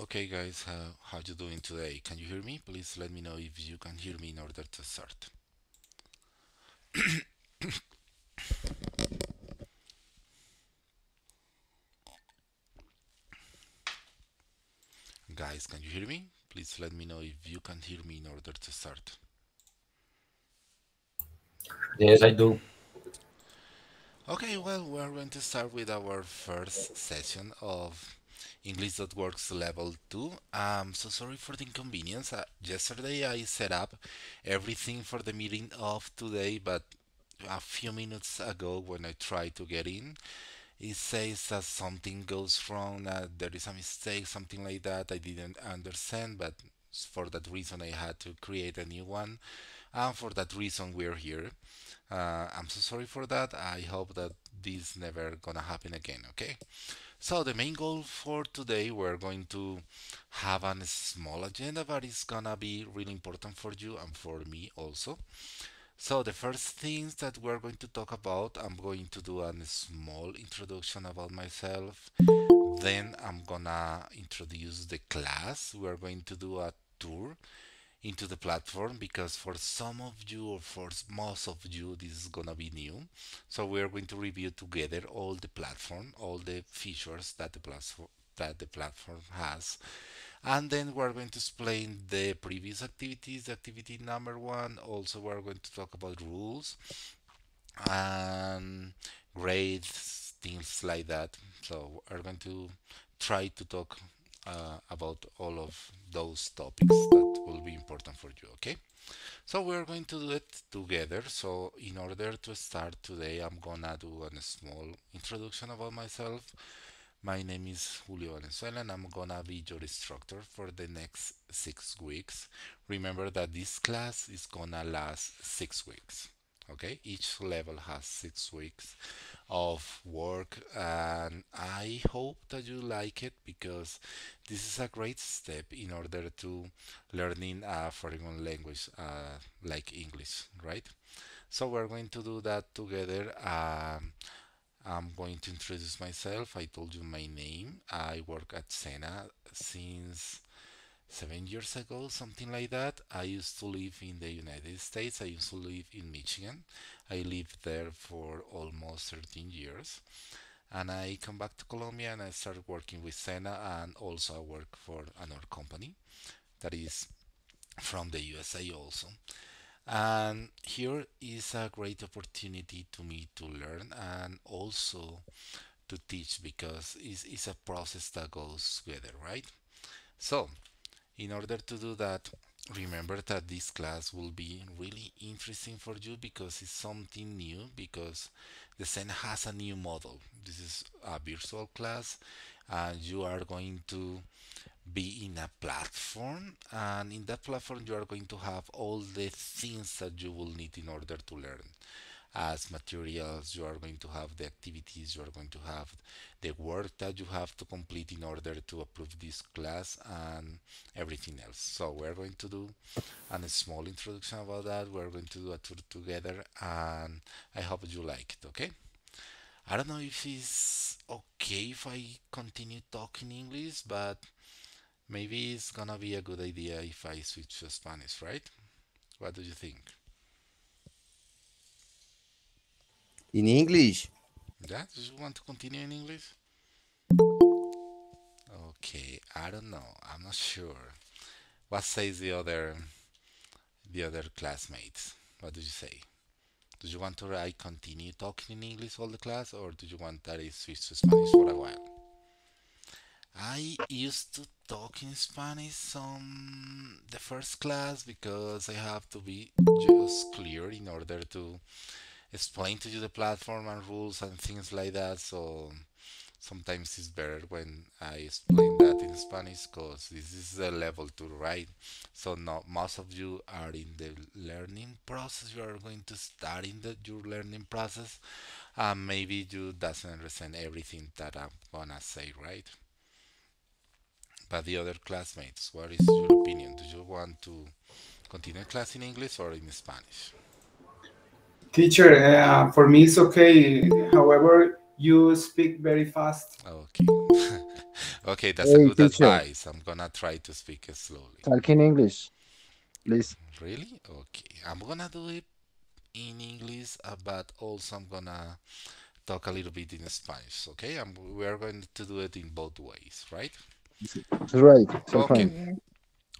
Okay guys, uh, how you doing today? Can you hear me? Please let me know if you can hear me in order to start. guys, can you hear me? Please let me know if you can hear me in order to start. Yes, I do. Okay, well, we're going to start with our first session of English.works level 2. i I'm so sorry for the inconvenience. Uh, yesterday I set up everything for the meeting of today, but a few minutes ago when I tried to get in, it says that something goes wrong, uh, there is a mistake, something like that. I didn't understand, but for that reason I had to create a new one. And for that reason we're here. Uh, I'm so sorry for that. I hope that this never gonna happen again, okay? So the main goal for today, we're going to have a small agenda, but it's gonna be really important for you and for me also. So the first things that we're going to talk about, I'm going to do a small introduction about myself. Then I'm gonna introduce the class. We're going to do a tour into the platform because for some of you or for most of you this is gonna be new so we are going to review together all the platform all the features that the platform that the platform has and then we're going to explain the previous activities activity number one also we're going to talk about rules and grades things like that so we're going to try to talk uh, about all of those topics that will be important for you okay so we're going to do it together so in order to start today i'm gonna do a small introduction about myself my name is Julio Valenzuela and I'm gonna be your instructor for the next six weeks. Remember that this class is gonna last six weeks okay each level has six weeks of work and i hope that you like it because this is a great step in order to learning a uh, foreign language uh, like english right so we're going to do that together um, I'm going to introduce myself. I told you my name. I work at Sena since seven years ago, something like that. I used to live in the United States. I used to live in Michigan. I lived there for almost 13 years. And I come back to Colombia and I started working with Sena and also I work for another company that is from the USA also. And here is a great opportunity to me to learn and also to teach because it's, it's a process that goes together, right? So in order to do that, remember that this class will be really interesting for you because it's something new because the Zen has a new model. This is a virtual class and you are going to be in a platform and in that platform you are going to have all the things that you will need in order to learn as materials, you are going to have the activities, you are going to have the work that you have to complete in order to approve this class and everything else. So we're going to do a small introduction about that. We're going to do a tour together and I hope you like it, okay? I don't know if it's okay if I continue talking English, but maybe it's gonna be a good idea if I switch to Spanish, right? What do you think? in English? That you want to continue in English? Okay, I don't know. I'm not sure. What says the other the other classmates? What do you say? Do you want to I continue talking in English all the class or do you want that I switch to Spanish for a while? I used to talk in Spanish on the first class because I have to be just clear in order to explain to you the platform and rules and things like that. So sometimes it's better when I explain that in Spanish because this is the level two, right? So now most of you are in the learning process. You are going to start in the, your learning process. Uh, maybe you doesn't understand everything that I'm gonna say, right? But the other classmates, what is your opinion? Do you want to continue class in English or in Spanish? Teacher, uh, for me it's okay. However, you speak very fast. Okay. okay, that's hey, a good teacher. advice. I'm gonna try to speak slowly. Talk in English, please. Really? Okay. I'm gonna do it in English, uh, but also I'm gonna talk a little bit in Spanish. Okay, I'm, we are going to do it in both ways, right? Right. So okay. Fine.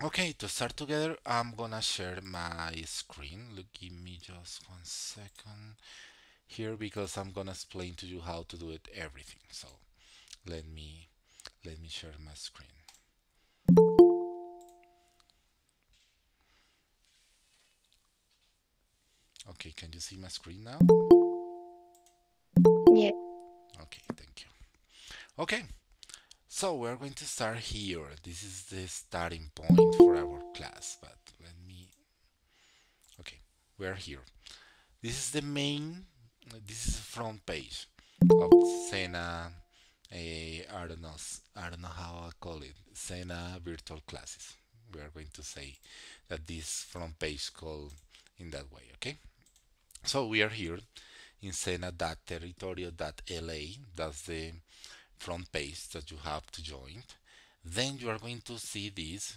Okay, to start together, I'm gonna share my screen. Look, give me just one second here because I'm gonna explain to you how to do it everything. So let me let me share my screen. Okay, can you see my screen now? Yeah. Okay, thank you. Okay. So we're going to start here. This is the starting point for our class, but let me, okay, we're here. This is the main, this is the front page of Sena, eh, I don't know, I don't know how I call it, Sena virtual classes. We are going to say that this front page called in that way, okay? So we are here in sena.territorio.la, that's the front page that you have to join. Then you are going to see this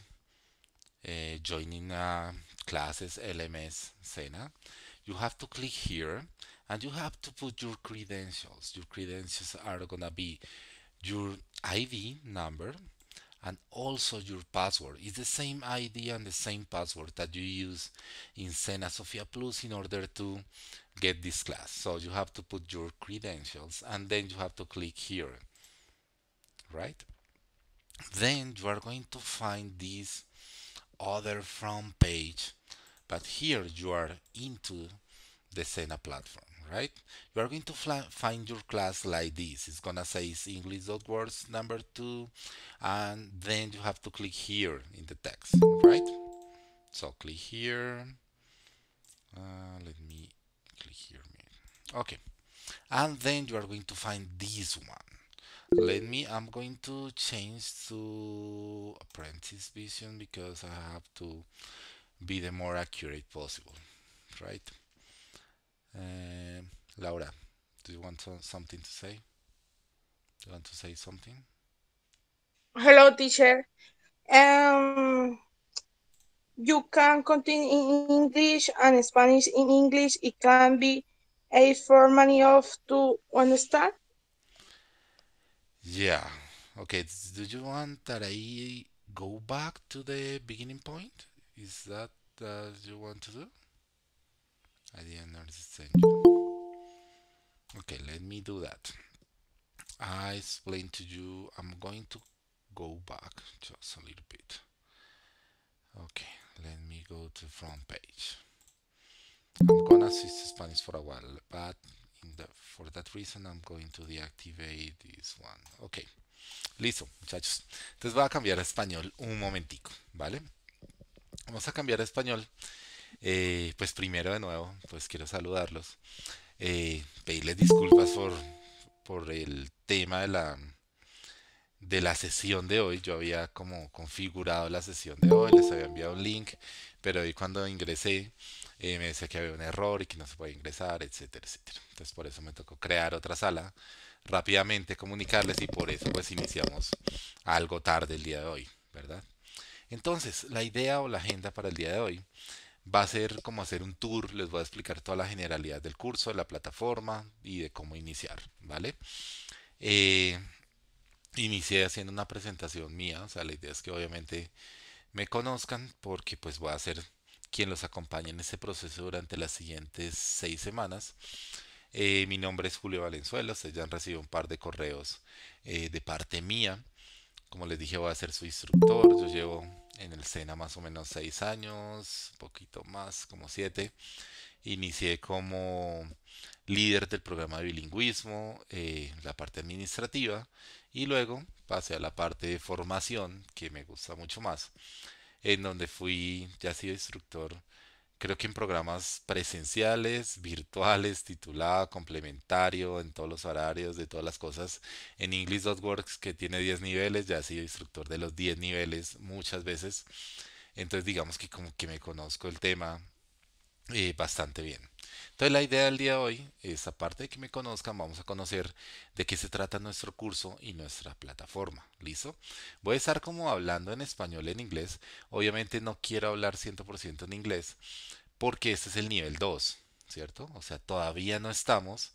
uh, joining uh, classes LMS Sena. You have to click here and you have to put your credentials. Your credentials are gonna be your ID number and also your password. It's the same ID and the same password that you use in Sena Sofia Plus in order to get this class. So you have to put your credentials and then you have to click here right? Then you are going to find this other front page, but here you are into the Sena platform, right? You are going to find your class like this. It's gonna say it's English.words number two, and then you have to click here in the text, right? So click here. Uh, let me click here. Okay, and then you are going to find this one, let me i'm going to change to apprentice vision because i have to be the more accurate possible right eh, laura do you want to, something to say do you want to say something hello teacher um you can continue in english and spanish in english it can be a format of to understand yeah. Okay. Do you want that I go back to the beginning point? Is that uh, you want to do? I didn't understand you. Okay, let me do that. I explained to you, I'm going to go back just a little bit. Okay, let me go to front page. I'm gonna see Spanish for a while, but for that reason I'm going to deactivate this one. Ok, listo, muchachos. Entonces voy a cambiar a español un momentico, ¿vale? Vamos a cambiar a español. Eh, pues primero de nuevo, pues quiero saludarlos. Eh, pedirles disculpas por, por el tema de la, de la sesión de hoy. Yo había como configurado la sesión de hoy, les había enviado un link, pero hoy cuando ingresé me decía que había un error y que no se puede ingresar, etcétera, etcétera. Entonces por eso me tocó crear otra sala, rápidamente comunicarles y por eso pues iniciamos algo tarde el día de hoy, ¿verdad? Entonces, la idea o la agenda para el día de hoy va a ser como hacer un tour, les voy a explicar toda la generalidad del curso, de la plataforma y de cómo iniciar, ¿vale? Eh, inicié haciendo una presentación mía, o sea, la idea es que obviamente me conozcan porque pues voy a hacer quien los acompaña en ese proceso durante las siguientes seis semanas. Eh, mi nombre es Julio Valenzuela, ustedes eh, ya han recibido un par de correos eh, de parte mía. Como les dije, voy a ser su instructor. Yo llevo en el SENA más o menos seis años, poquito más, como siete. Inicié como líder del programa de bilingüismo, la parte administrativa, y luego pasé a la parte de formación, que me gusta mucho más en donde fui, ya he sido instructor, creo que en programas presenciales, virtuales, titulado, complementario, en todos los horarios, de todas las cosas. En English.works, que tiene 10 niveles, ya he sido instructor de los 10 niveles muchas veces. Entonces digamos que como que me conozco el tema eh, bastante bien. Entonces la idea del día de hoy es, aparte de que me conozcan, vamos a conocer de qué se trata nuestro curso y nuestra plataforma. ¿Listo? Voy a estar como hablando en español, en inglés. Obviamente no quiero hablar 100% en inglés porque este es el nivel 2, ¿cierto? O sea, todavía no estamos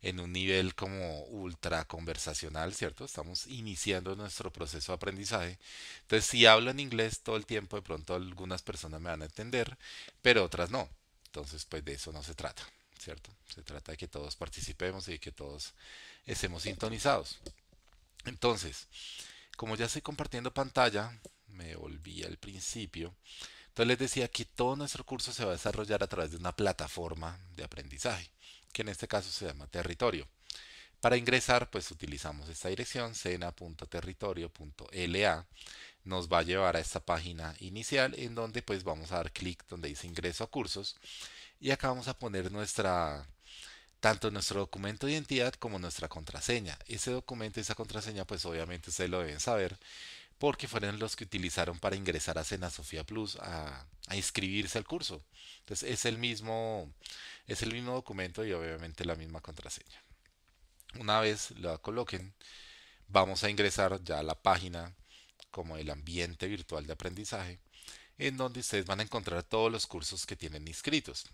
en un nivel como ultra conversacional, ¿cierto? Estamos iniciando nuestro proceso de aprendizaje. Entonces, si hablo en inglés todo el tiempo, de pronto algunas personas me van a entender, pero otras no. Entonces, pues de eso no se trata, ¿cierto? Se trata de que todos participemos y que todos estemos sintonizados. Entonces, como ya estoy compartiendo pantalla, me volví al principio. Entonces les decía que todo nuestro curso se va a desarrollar a través de una plataforma de aprendizaje, que en este caso se llama Territorio. Para ingresar, pues utilizamos esta dirección, cena.territorio.la nos va a llevar a esta página inicial en donde pues vamos a dar clic donde dice ingreso a cursos y acá vamos a poner nuestra tanto nuestro documento de identidad como nuestra contraseña. Ese documento y esa contraseña pues obviamente ustedes lo deben saber porque fueron los que utilizaron para ingresar a Cena Sofía Plus a, a, inscribirse al curso. Entonces es el mismo es el mismo documento y obviamente la misma contraseña. Una vez lo coloquen, vamos a ingresar ya a la página como el ambiente virtual de aprendizaje, en donde ustedes van a encontrar todos los cursos que tienen inscritos.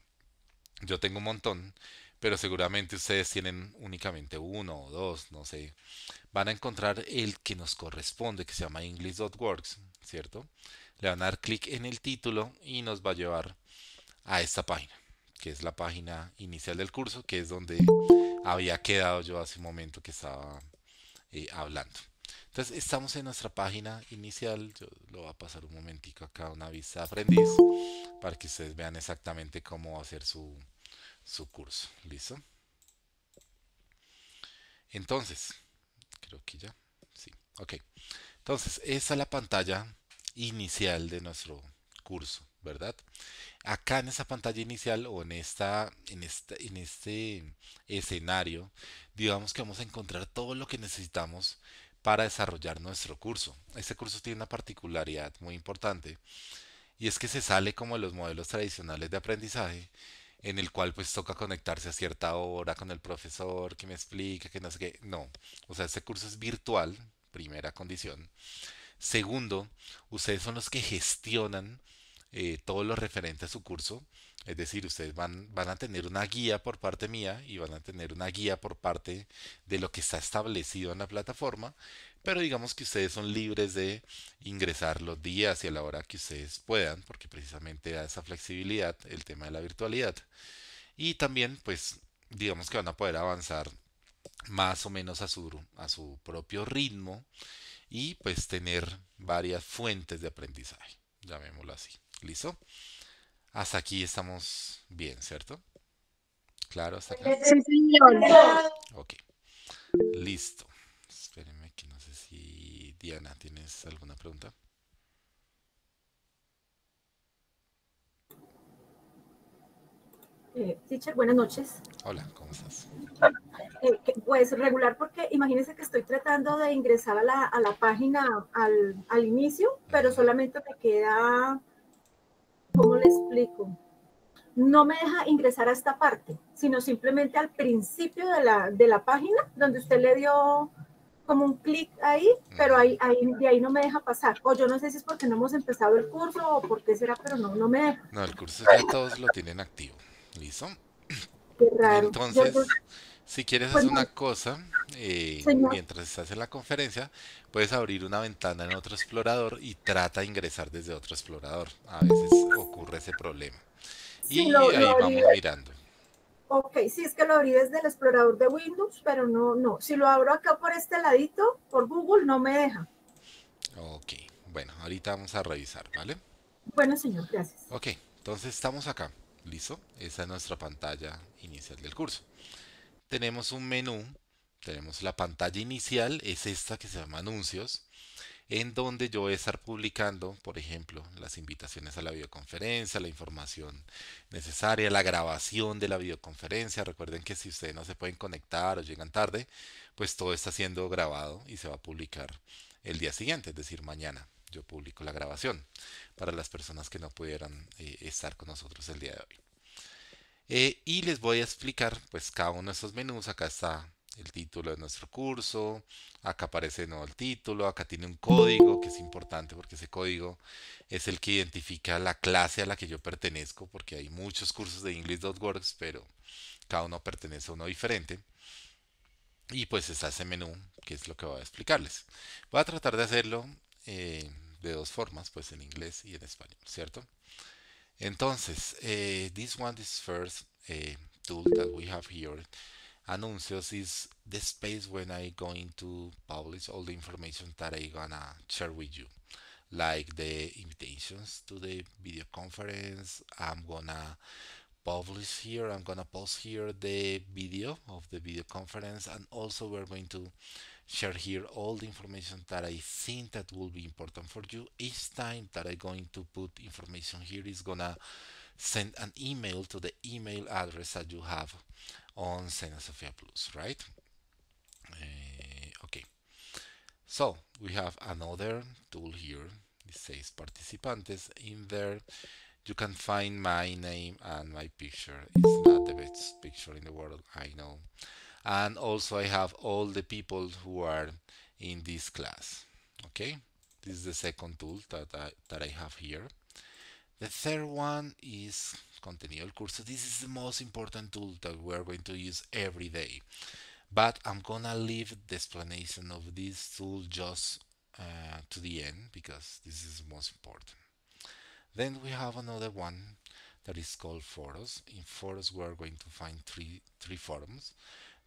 Yo tengo un montón, pero seguramente ustedes tienen únicamente uno o dos, no sé. Van a encontrar el que nos corresponde, que se llama English.works, ¿cierto? Le van a dar clic en el título y nos va a llevar a esta página, que es la página inicial del curso, que es donde había quedado yo hace un momento que estaba eh, hablando. Entonces estamos en nuestra página inicial, yo lo voy a pasar un momentico acá, una vista aprendiz, para que ustedes vean exactamente cómo hacer su, su curso. ¿Listo? Entonces, creo que ya, sí, ok. Entonces, esta es la pantalla inicial de nuestro curso, ¿verdad? Acá en esa pantalla inicial o en, esta, en, esta, en este escenario, digamos que vamos a encontrar todo lo que necesitamos para desarrollar nuestro curso. Este curso tiene una particularidad muy importante y es que se sale como los modelos tradicionales de aprendizaje en el cual pues toca conectarse a cierta hora con el profesor que me explica, que no sé qué. No, o sea, este curso es virtual, primera condición. Segundo, ustedes son los que gestionan eh, todo lo referente a su curso. Es decir, ustedes van, a tener una guía por parte mía y van a tener una guía por parte de lo que está establecido en la plataforma, pero digamos que ustedes son libres de ingresar los días y a la hora que ustedes puedan, porque precisamente da esa flexibilidad el tema de la virtualidad. Y también, pues, digamos que van a poder avanzar más o menos a su, a su propio ritmo y pues tener varias fuentes de aprendizaje, llamémoslo así. ¿Listo? Hasta aquí estamos bien, ¿cierto? Claro, hasta acá. Este ok. Listo. Espérenme que no sé si Diana, ¿tienes alguna pregunta? Eh, teacher, buenas noches. Hola, ¿cómo estás? Eh, pues regular porque imagínense que estoy tratando de ingresar a la, página al, al, inicio, pero solamente me queda ¿cómo le explico? No me deja ingresar a esta parte, sino simplemente al principio de la, página, donde usted le dio como un clic ahí, pero ahí, ahí, de ahí no me deja pasar. O yo no sé si es porque no hemos empezado el curso o por qué será, pero no, no me deja. No, el curso ya todos lo tienen activo. ¿Listo? Qué raro. Entonces, si quieres pues hacer una cosa, eh, mientras estás en la conferencia, puedes abrir una ventana en otro explorador y trata de ingresar desde otro explorador. A veces ocurre ese problema. y ahí vamos mirando. Ok, sí, es que lo abrí desde el explorador de Windows, pero no, no. Si lo abro acá por este ladito, por Google, no me deja. Ok, bueno, ahorita vamos a revisar, ¿vale? Bueno, señor, gracias. Ok, entonces estamos acá. ¿Listo? Esa es nuestra pantalla inicial del curso tenemos un menú, tenemos la pantalla inicial, es esta que se llama anuncios, en donde yo voy a estar publicando, por ejemplo, las invitaciones a la videoconferencia, la información necesaria, la grabación de la videoconferencia. Recuerden que si ustedes no se pueden conectar o llegan tarde, pues todo está siendo grabado y se va a publicar el día siguiente, es decir, mañana. Yo publico la grabación para las personas que no pudieran eh, estar con nosotros el día de hoy. Eh, y les voy a explicar pues cada uno de estos menús. Acá está el título de nuestro curso, acá aparece de nuevo el título, acá tiene un código que es importante porque ese código es el que identifica la clase a la que yo pertenezco porque hay muchos cursos de English.works pero cada uno pertenece a uno diferente. Y pues está ese menú que es lo que voy a explicarles. Voy a tratar de hacerlo eh, de dos formas, pues en inglés y en español, ¿cierto? Entonces, eh, this one, this first eh, tool that we have here, Anuncios, is the space when i going to publish all the information that i gonna share with you. Like the invitations to the video conference, I'm gonna publish here, I'm gonna post here the video of the video conference, and also we're going to share here all the information that I think that will be important for you. Each time that I'm going to put information here is gonna send an email to the email address that you have on Sena Sofia Plus, right? Uh, okay. So we have another tool here. It says participantes. In there, you can find my name and my picture. It's not the best picture in the world, I know and also I have all the people who are in this class okay this is the second tool that I, that I have here the third one is contenido course. curso this is the most important tool that we are going to use every day but I'm gonna leave the explanation of this tool just uh, to the end because this is most important then we have another one that is called Foros. in Foros, we are going to find three three forums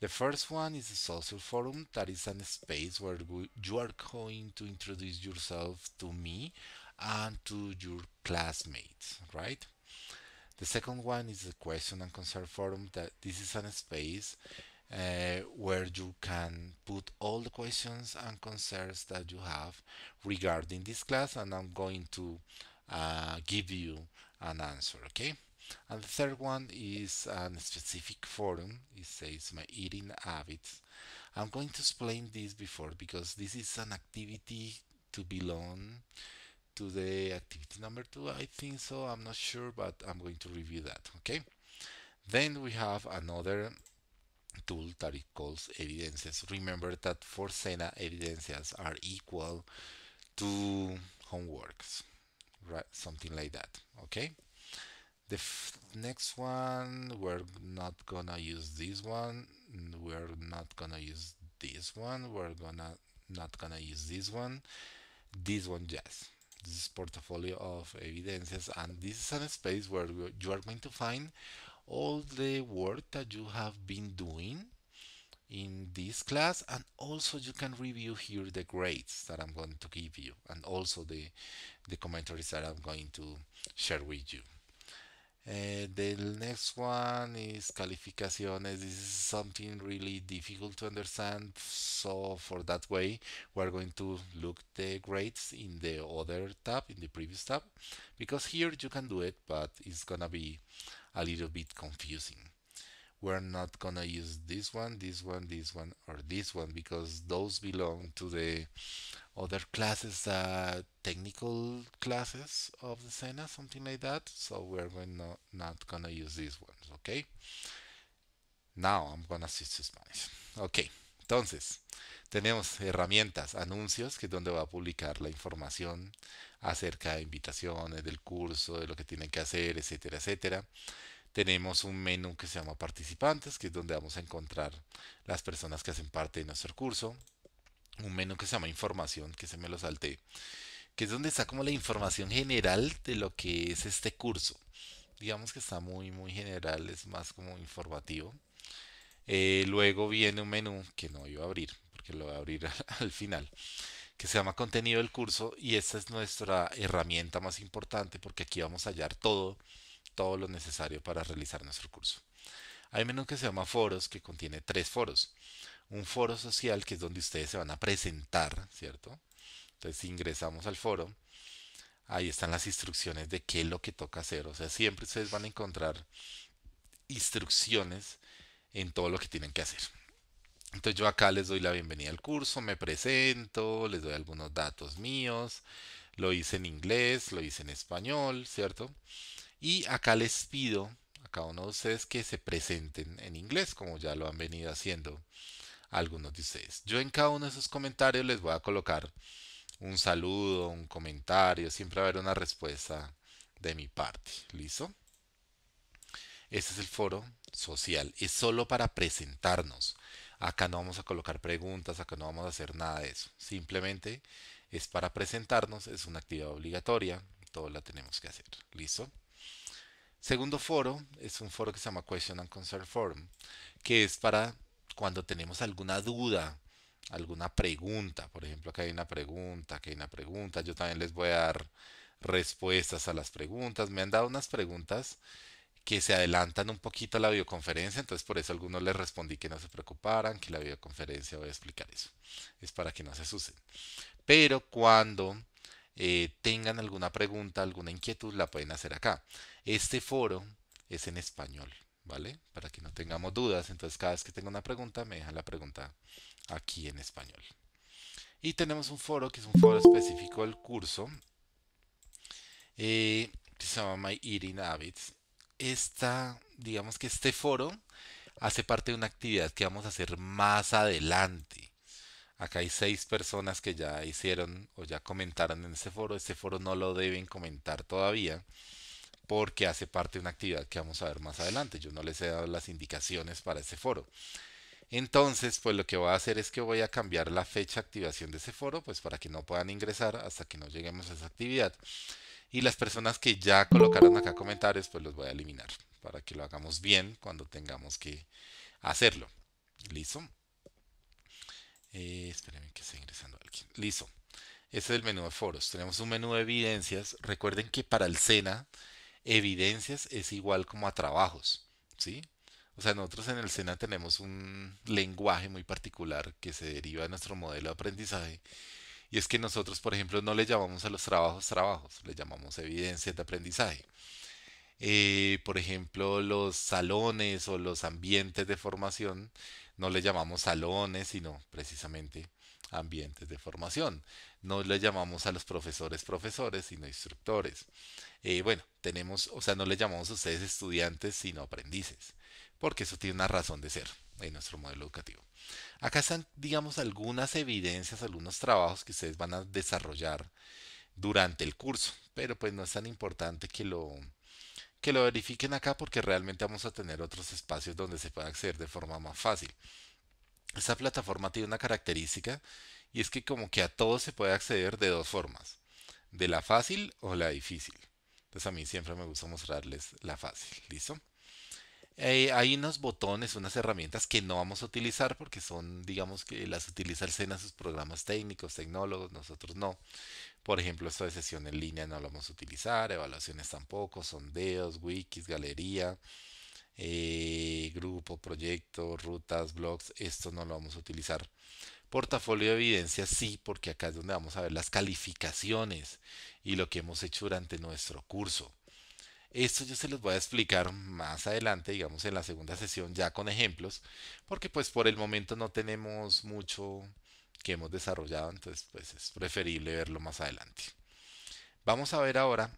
the first one is a social forum that is a space where you are going to introduce yourself to me and to your classmates, right? The second one is a question and concern forum that this is a space uh, where you can put all the questions and concerns that you have regarding this class and I'm going to uh, give you an answer, okay? And the third one is a specific forum. It says my eating habits. I'm going to explain this before because this is an activity to belong to the activity number two. I think so. I'm not sure, but I'm going to review that. Okay. Then we have another tool that it calls evidences. Remember that for Sena, evidences are equal to homeworks, right? Something like that. Okay. The next one, we're not gonna use this one. We're not gonna use this one. We're gonna not gonna use this one. This one, yes. This is portfolio of evidences, and this is a space where you are going to find all the work that you have been doing in this class and also you can review here the grades that I'm going to give you and also the, the commentaries that I'm going to share with you the eh, next one is calificaciones. This is something really difficult to understand. So for that way, we're going to look the grades in the other tab, in the previous tab, because here you can do it, but it's gonna be a little bit confusing. we're not gonna use this one, this one, this one, or this one because those belong to the other classes, uh, technical classes of the Sena, something like that. So we're going to, not gonna use these ones, okay? Now I'm gonna switch to Spanish. Okay, entonces tenemos herramientas, anuncios, que es donde va a publicar la información acerca de invitaciones, del curso, de lo que tienen que hacer, etcétera, etcétera tenemos un menú que se llama participantes, que es donde vamos a encontrar las personas que hacen parte de nuestro curso. Un menú que se llama información, que se me lo salté, que es donde está como la información general de lo que es este curso. Digamos que está muy, muy general, es más como informativo. Eh, luego viene un menú que no iba a abrir, porque lo voy a abrir al, al final que se llama contenido del curso y esta es nuestra herramienta más importante porque aquí vamos a hallar todo todo lo necesario para realizar nuestro curso. Hay un menú que se llama foros, que contiene tres foros. Un foro social, que es donde ustedes se van a presentar, ¿cierto? Entonces ingresamos al foro, ahí están las instrucciones de qué es lo que toca hacer. O sea, siempre ustedes van a encontrar instrucciones en todo lo que tienen que hacer. Entonces yo acá les doy la bienvenida al curso, me presento, les doy algunos datos míos, lo hice en inglés, lo hice en español, ¿cierto? Y acá les pido a cada uno de ustedes que se presenten en inglés, como ya lo han venido haciendo algunos de ustedes. Yo en cada uno de esos comentarios les voy a colocar un saludo, un comentario, siempre va a haber una respuesta de mi parte. ¿Listo? Este es el foro social. Es solo para presentarnos. Acá no vamos a colocar preguntas, acá no vamos a hacer nada de eso. Simplemente es para presentarnos, es una actividad obligatoria, todo la tenemos que hacer. ¿Listo? Segundo foro es un foro que se llama Question and Concern Forum, que es para cuando tenemos alguna duda, alguna pregunta. Por ejemplo, acá hay una pregunta, que hay una pregunta. Yo también les voy a dar respuestas a las preguntas. Me han dado unas preguntas que se adelantan un poquito a la videoconferencia, entonces por eso algunos les respondí que no se preocuparan, que la videoconferencia voy a explicar eso. Es para que no se asusten. Pero cuando eh, tengan alguna pregunta, alguna inquietud, la pueden hacer acá. Este foro es en español, ¿vale? Para que no tengamos dudas. Entonces, cada vez que tenga una pregunta, me deja la pregunta aquí en español. Y tenemos un foro que es un foro específico del curso. Eh, que se llama My Eating Habits. Esta, digamos que este foro hace parte de una actividad que vamos a hacer más adelante. Acá hay seis personas que ya hicieron o ya comentaron en este foro. Este foro no lo deben comentar todavía porque hace parte de una actividad que vamos a ver más adelante. Yo no les he dado las indicaciones para ese foro. Entonces, pues lo que voy a hacer es que voy a cambiar la fecha de activación de ese foro, pues para que no puedan ingresar hasta que no lleguemos a esa actividad. Y las personas que ya colocaron acá comentarios, pues los voy a eliminar para que lo hagamos bien cuando tengamos que hacerlo. ¿Listo? Eh, espérenme que está ingresando alguien. Listo. Este es el menú de foros. Tenemos un menú de evidencias. Recuerden que para el SENA, evidencias es igual como a trabajos. ¿Sí? O sea, nosotros en el SENA tenemos un lenguaje muy particular que se deriva de nuestro modelo de aprendizaje. Y es que nosotros, por ejemplo, no le llamamos a los trabajos trabajos, le llamamos evidencias de aprendizaje. Eh, por ejemplo, los salones o los ambientes de formación no le llamamos salones, sino precisamente ambientes de formación. No le llamamos a los profesores profesores, sino instructores. Eh, bueno, tenemos, o sea, no le llamamos a ustedes estudiantes, sino aprendices, porque eso tiene una razón de ser en nuestro modelo educativo. Acá están, digamos, algunas evidencias, algunos trabajos que ustedes van a desarrollar durante el curso, pero pues no es tan importante que lo, que lo verifiquen acá porque realmente vamos a tener otros espacios donde se pueda acceder de forma más fácil. Esta plataforma tiene una característica y es que como que a todos se puede acceder de dos formas, de la fácil o la difícil. Entonces a mí siempre me gusta mostrarles la fácil, ¿listo? Eh, hay unos botones, unas herramientas que no vamos a utilizar porque son, digamos que las utiliza el SENA, sus programas técnicos, tecnólogos, nosotros no. Por ejemplo, esto de sesión en línea no lo vamos a utilizar, evaluaciones tampoco, sondeos, wikis, galería, eh, grupo, proyecto, rutas, blogs, esto no lo vamos a utilizar. Portafolio de evidencia sí, porque acá es donde vamos a ver las calificaciones y lo que hemos hecho durante nuestro curso. Esto yo se los voy a explicar más adelante, digamos en la segunda sesión, ya con ejemplos, porque pues por el momento no tenemos mucho, que hemos desarrollado, entonces pues es preferible verlo más adelante. Vamos a ver ahora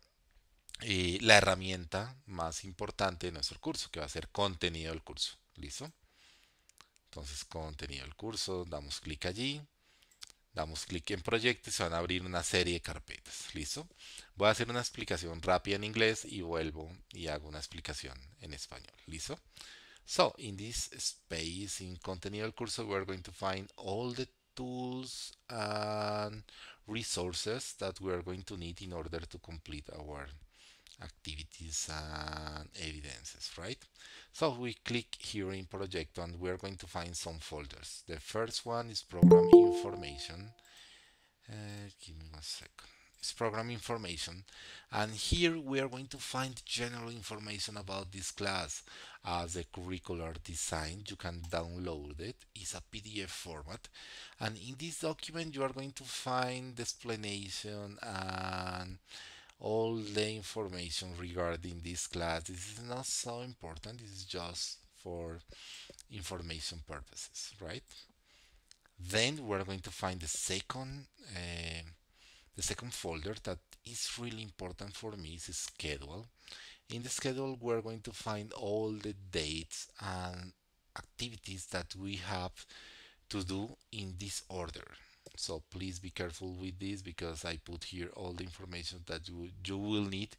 eh, la herramienta más importante de nuestro curso, que va a ser contenido del curso. ¿Listo? Entonces, contenido del curso, damos clic allí, damos clic en proyecto y se van a abrir una serie de carpetas. ¿Listo? Voy a hacer una explicación rápida en inglés y vuelvo y hago una explicación en español. ¿Listo? So, in this space, in contenido del curso, we're going to find all the tools and resources that we are going to need in order to complete our activities and evidences, right? So we click here in project and we're going to find some folders. The first one is program information. Uh, give me one second is program information and here we are going to find general information about this class as uh, a curricular design you can download it it's a PDF format and in this document you are going to find the explanation and all the information regarding this class this is not so important this is just for information purposes right then we're going to find the second uh, the second folder that is really important for me is schedule. In the schedule, we're going to find all the dates and activities that we have to do in this order. So please be careful with this because I put here all the information that you, you will need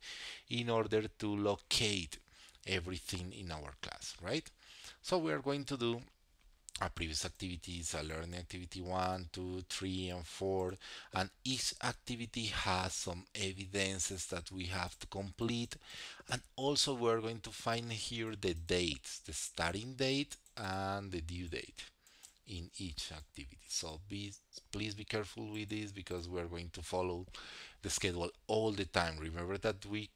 in order to locate everything in our class, right? So we are going to do a previous activities, a learning activity one, two, three, and 4. And each activity has some evidences that we have to complete. And also we're going to find here the dates, the starting date and the due date in each activity. So be, please be careful with this because we're going to follow the schedule all the time. Remember that we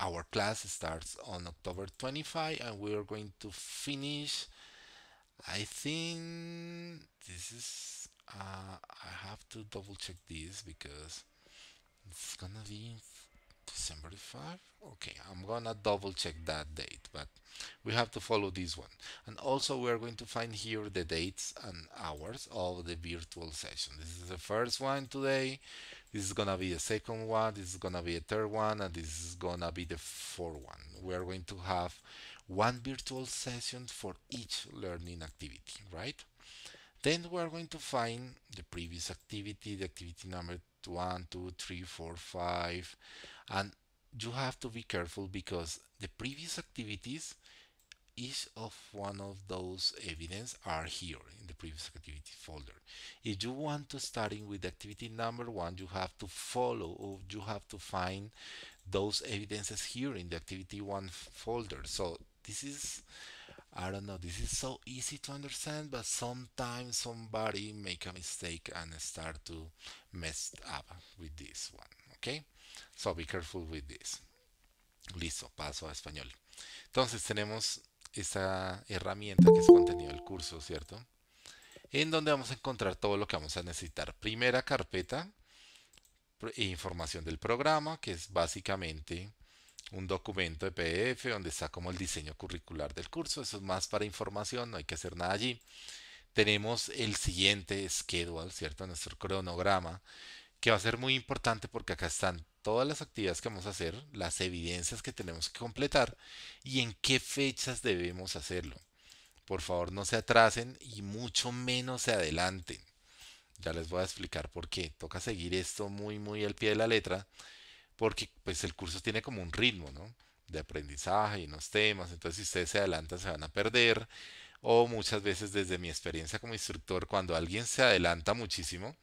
our class starts on October 25 and we are going to finish I think this is, uh, I have to double check this because it's gonna be December 5. Okay, I'm gonna double check that date, but we have to follow this one. And also we're going to find here the dates and hours of the virtual session. This is the first one today. This is gonna be the second one. This is gonna be a third one. And this is gonna be the fourth one. We're going to have one virtual session for each learning activity, right? Then we're going to find the previous activity, the activity number one, two, three, four, five, and you have to be careful because the previous activities, each of one of those evidence are here in the previous activity folder. If you want to starting with activity number one, you have to follow or you have to find those evidences here in the activity one folder. So this is I don't know, this is so easy to understand, but sometimes somebody make a mistake and start to mess up with this one, okay? So be careful with this. Listo, paso a español. Entonces tenemos esta herramienta que es contenido del curso, ¿cierto? En donde vamos a encontrar todo lo que vamos a necesitar. Primera carpeta, información del programa, que es básicamente un documento de PDF donde está como el diseño curricular del curso. Eso es más para información, no hay que hacer nada allí. Tenemos el siguiente schedule, ¿cierto? Nuestro cronograma, que va a ser muy importante porque acá están todas las actividades que vamos a hacer, las evidencias que tenemos que completar y en qué fechas debemos hacerlo. Por favor, no se atrasen y mucho menos se adelanten. Ya les voy a explicar por qué. Toca seguir esto muy, muy al pie de la letra porque pues el curso tiene como un ritmo, ¿no? De aprendizaje y unos temas, entonces si ustedes se adelantan se van a perder, o muchas veces desde mi experiencia como instructor, cuando alguien se adelanta muchísimo,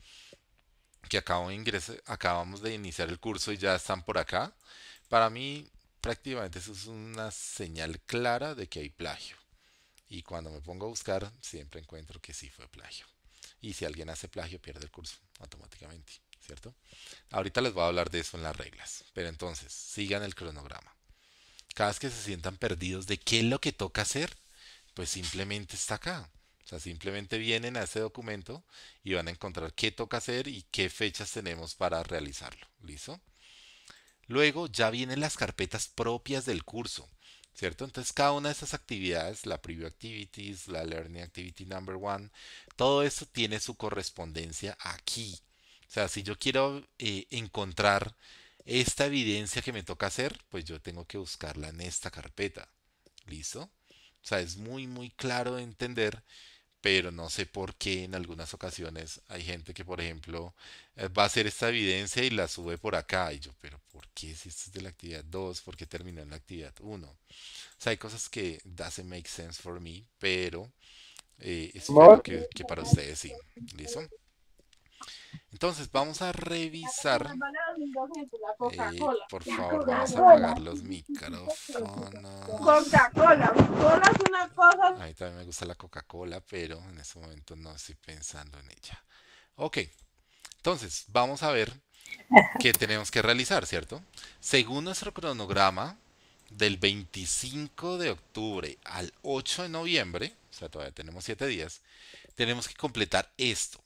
que acabamos de iniciar el curso y ya están por acá, para mí prácticamente eso es una señal clara de que hay plagio. Y cuando me pongo a buscar, siempre encuentro que sí fue plagio. Y si alguien hace plagio, pierde el curso automáticamente. ¿cierto? Ahorita les voy a hablar de eso en las reglas, pero entonces sigan el cronograma. Cada vez que se sientan perdidos de qué es lo que toca hacer, pues simplemente está acá. O sea, simplemente vienen a ese documento y van a encontrar qué toca hacer y qué fechas tenemos para realizarlo. ¿Listo? Luego ya vienen las carpetas propias del curso, ¿cierto? Entonces cada una de estas actividades, la Preview Activities, la Learning Activity Number One, todo eso tiene su correspondencia aquí. O sea, si yo quiero eh, encontrar esta evidencia que me toca hacer, pues yo tengo que buscarla en esta carpeta. ¿Listo? O sea, es muy, muy claro de entender, pero no sé por qué en algunas ocasiones hay gente que, por ejemplo, eh, va a hacer esta evidencia y la sube por acá. Y yo, pero ¿por qué si esto es de la actividad 2? ¿Por qué terminó en la actividad 1? O sea, hay cosas que doesn't make sense for me, pero eh, es espero que para ustedes sí. ¿Listo? Entonces vamos a revisar. Eh, por favor, vamos a apagar los micrófonos. Coca-Cola, Coca-Cola es una A mí también me gusta la Coca-Cola, pero en este momento no estoy pensando en ella. Ok, entonces vamos a ver qué tenemos que realizar, ¿cierto? Según nuestro cronograma, del 25 de octubre al 8 de noviembre, o sea, todavía tenemos 7 días, tenemos que completar esto.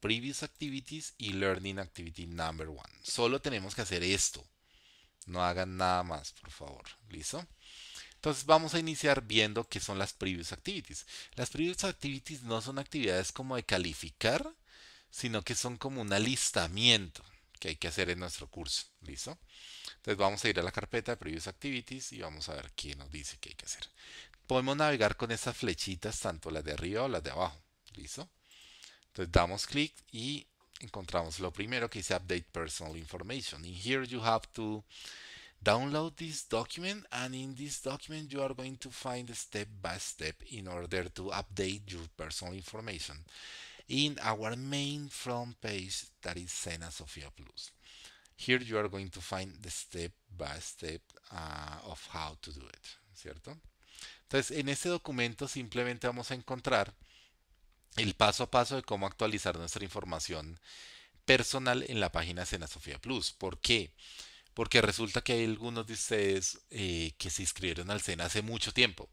Previous Activities y Learning Activity Number 1. Solo tenemos que hacer esto. No hagan nada más, por favor. ¿Listo? Entonces vamos a iniciar viendo qué son las Previous Activities. Las Previous Activities no son actividades como de calificar, sino que son como un alistamiento que hay que hacer en nuestro curso. ¿Listo? Entonces vamos a ir a la carpeta de Previous Activities y vamos a ver qué nos dice que hay que hacer. Podemos navegar con esas flechitas, tanto las de arriba o las de abajo. ¿Listo? damos clic y encontramos lo primero que dice Update Personal Information. In here you have to download this document and in this document you are going to find the step by step in order to update your personal information in our main front page that is Sena Sofia Plus. Here you are going to find the step by step uh, of how to do it, ¿cierto? Entonces, en este documento simplemente vamos a encontrar el paso a paso de cómo actualizar nuestra información personal en la página Sena Sofía Plus. ¿Por qué? Porque resulta que hay algunos de ustedes eh, que se inscribieron al Sena hace mucho tiempo.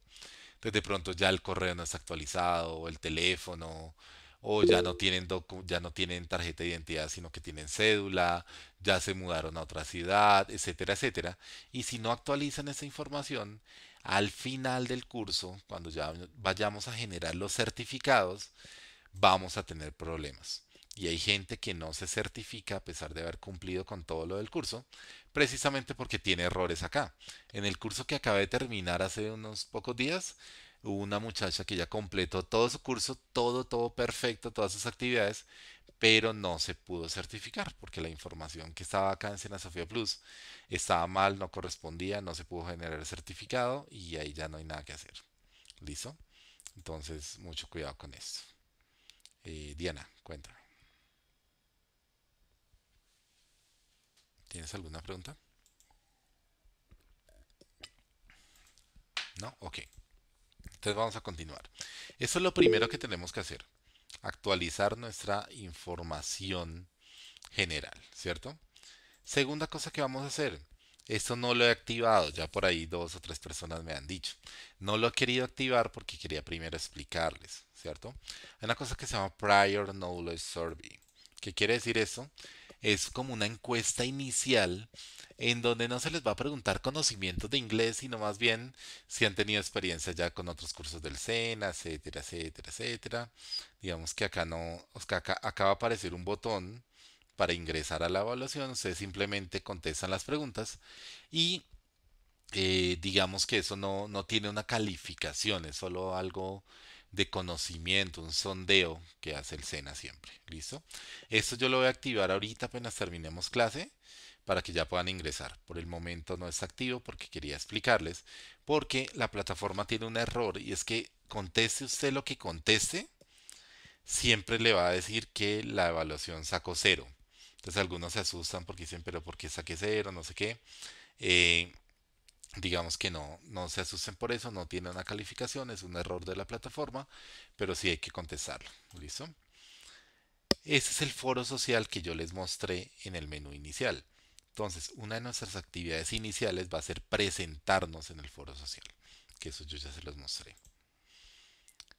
Entonces de pronto ya el correo no está actualizado, o el teléfono, o ya no tienen ya no tienen tarjeta de identidad, sino que tienen cédula, ya se mudaron a otra ciudad, etcétera, etcétera. Y si no actualizan esa información, al final del curso, cuando ya vayamos a generar los certificados, vamos a tener problemas. Y hay gente que no se certifica a pesar de haber cumplido con todo lo del curso, precisamente porque tiene errores acá. En el curso que acabé de terminar hace unos pocos días, hubo una muchacha que ya completó todo su curso, todo, todo perfecto, todas sus actividades, pero no se pudo certificar porque la información que estaba acá en Sena Plus estaba mal, no correspondía, no se pudo generar el certificado y ahí ya no hay nada que hacer. ¿Listo? Entonces, mucho cuidado con esto. Eh, Diana, cuéntame. ¿Tienes alguna pregunta? ¿No? Ok. Entonces vamos a continuar. Eso es lo primero que tenemos que hacer actualizar nuestra información general, ¿cierto? Segunda cosa que vamos a hacer, esto no lo he activado, ya por ahí dos o tres personas me han dicho. No lo he querido activar porque quería primero explicarles, ¿cierto? Hay una cosa que se llama Prior Knowledge Survey. ¿Qué quiere decir eso? es como una encuesta inicial en donde no se les va a preguntar conocimientos de inglés, sino más bien si han tenido experiencia ya con otros cursos del SENA, etcétera, etcétera, etcétera. Digamos que acá no, acá, acá va a aparecer un botón para ingresar a la evaluación, ustedes simplemente contestan las preguntas y eh, digamos que eso no, no tiene una calificación, es solo algo de conocimiento, un sondeo que hace el SENA siempre. ¿Listo? Esto yo lo voy a activar ahorita apenas terminemos clase para que ya puedan ingresar. Por el momento no está activo porque quería explicarles, porque la plataforma tiene un error y es que conteste usted lo que conteste, siempre le va a decir que la evaluación sacó cero. Entonces algunos se asustan porque dicen, pero ¿por qué saqué cero? No sé qué. Eh, digamos que no, no se asusten por eso, no tiene una calificación, es un error de la plataforma, pero sí hay que contestarlo. ¿Listo? Ese es el foro social que yo les mostré en el menú inicial. Entonces, una de nuestras actividades iniciales va a ser presentarnos en el foro social, que eso yo ya se los mostré.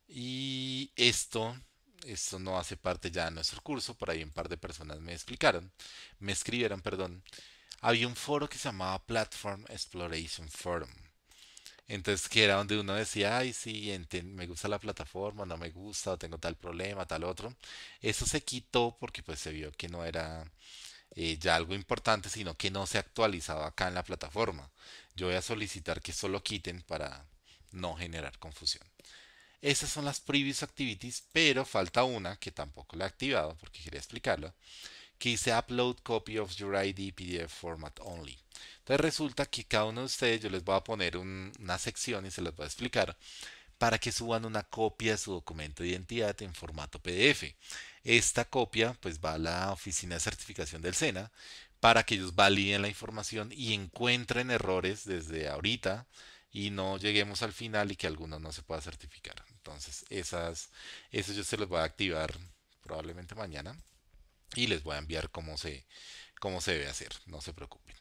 Y esto, esto no hace parte ya de nuestro curso, por ahí un par de personas me explicaron, me escribieron, perdón, había un foro que se llamaba Platform Exploration Forum. Entonces, que era donde uno decía, ay, sí, me gusta la plataforma, no me gusta, o tengo tal problema, tal otro. Eso se quitó porque pues se vio que no era eh, ya algo importante, sino que no se actualizaba acá en la plataforma. Yo voy a solicitar que solo quiten para no generar confusión. Esas son las previous activities, pero falta una que tampoco la he activado porque quería explicarlo que dice Upload Copy of Your ID PDF Format Only. Entonces resulta que cada uno de ustedes, yo les voy a poner una sección y se las voy a explicar para que suban una copia de su documento de identidad en formato PDF. Esta copia pues va a la oficina de certificación del SENA para que ellos validen la información y encuentren errores desde ahorita y no lleguemos al final y que alguno no se pueda certificar. Entonces, esas, eso yo se los voy a activar probablemente mañana y les voy a enviar cómo se, cómo se debe hacer, no se preocupen.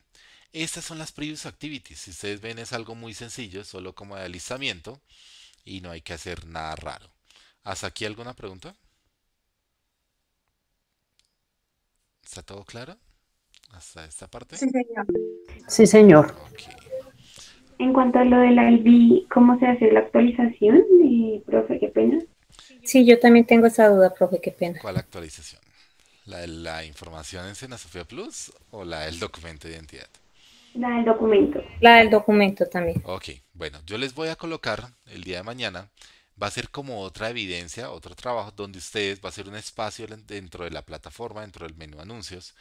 Estas son las previous activities, si ustedes ven es algo muy sencillo, solo como de alistamiento y no hay que hacer nada raro. ¿Hasta aquí alguna pregunta? ¿Está todo claro? ¿Hasta esta parte? Sí, señor. En cuanto a lo del albi ¿cómo se hace la actualización? profe, qué pena. Sí, yo también tengo esa duda, profe, qué pena. ¿Cuál actualización? ¿La de la información en Sena Sofía Plus o la del documento de identidad? La del documento. La del documento también. Ok, bueno, yo les voy a colocar el día de mañana, va a ser como otra evidencia, otro trabajo donde ustedes, va a ser un espacio dentro de la plataforma, dentro del menú anuncios,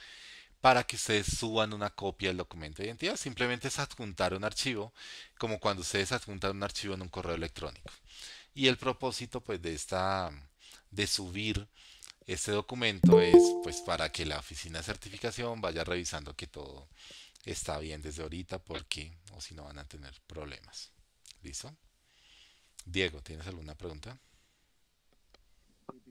para que ustedes suban una copia del documento de identidad. Simplemente es adjuntar un archivo, como cuando ustedes adjuntan un archivo en un correo electrónico. Y el propósito pues de esta de subir este documento es pues para que la oficina de certificación vaya revisando que todo está bien desde ahorita porque o si no van a tener problemas. ¿Listo? Diego, ¿tienes alguna pregunta?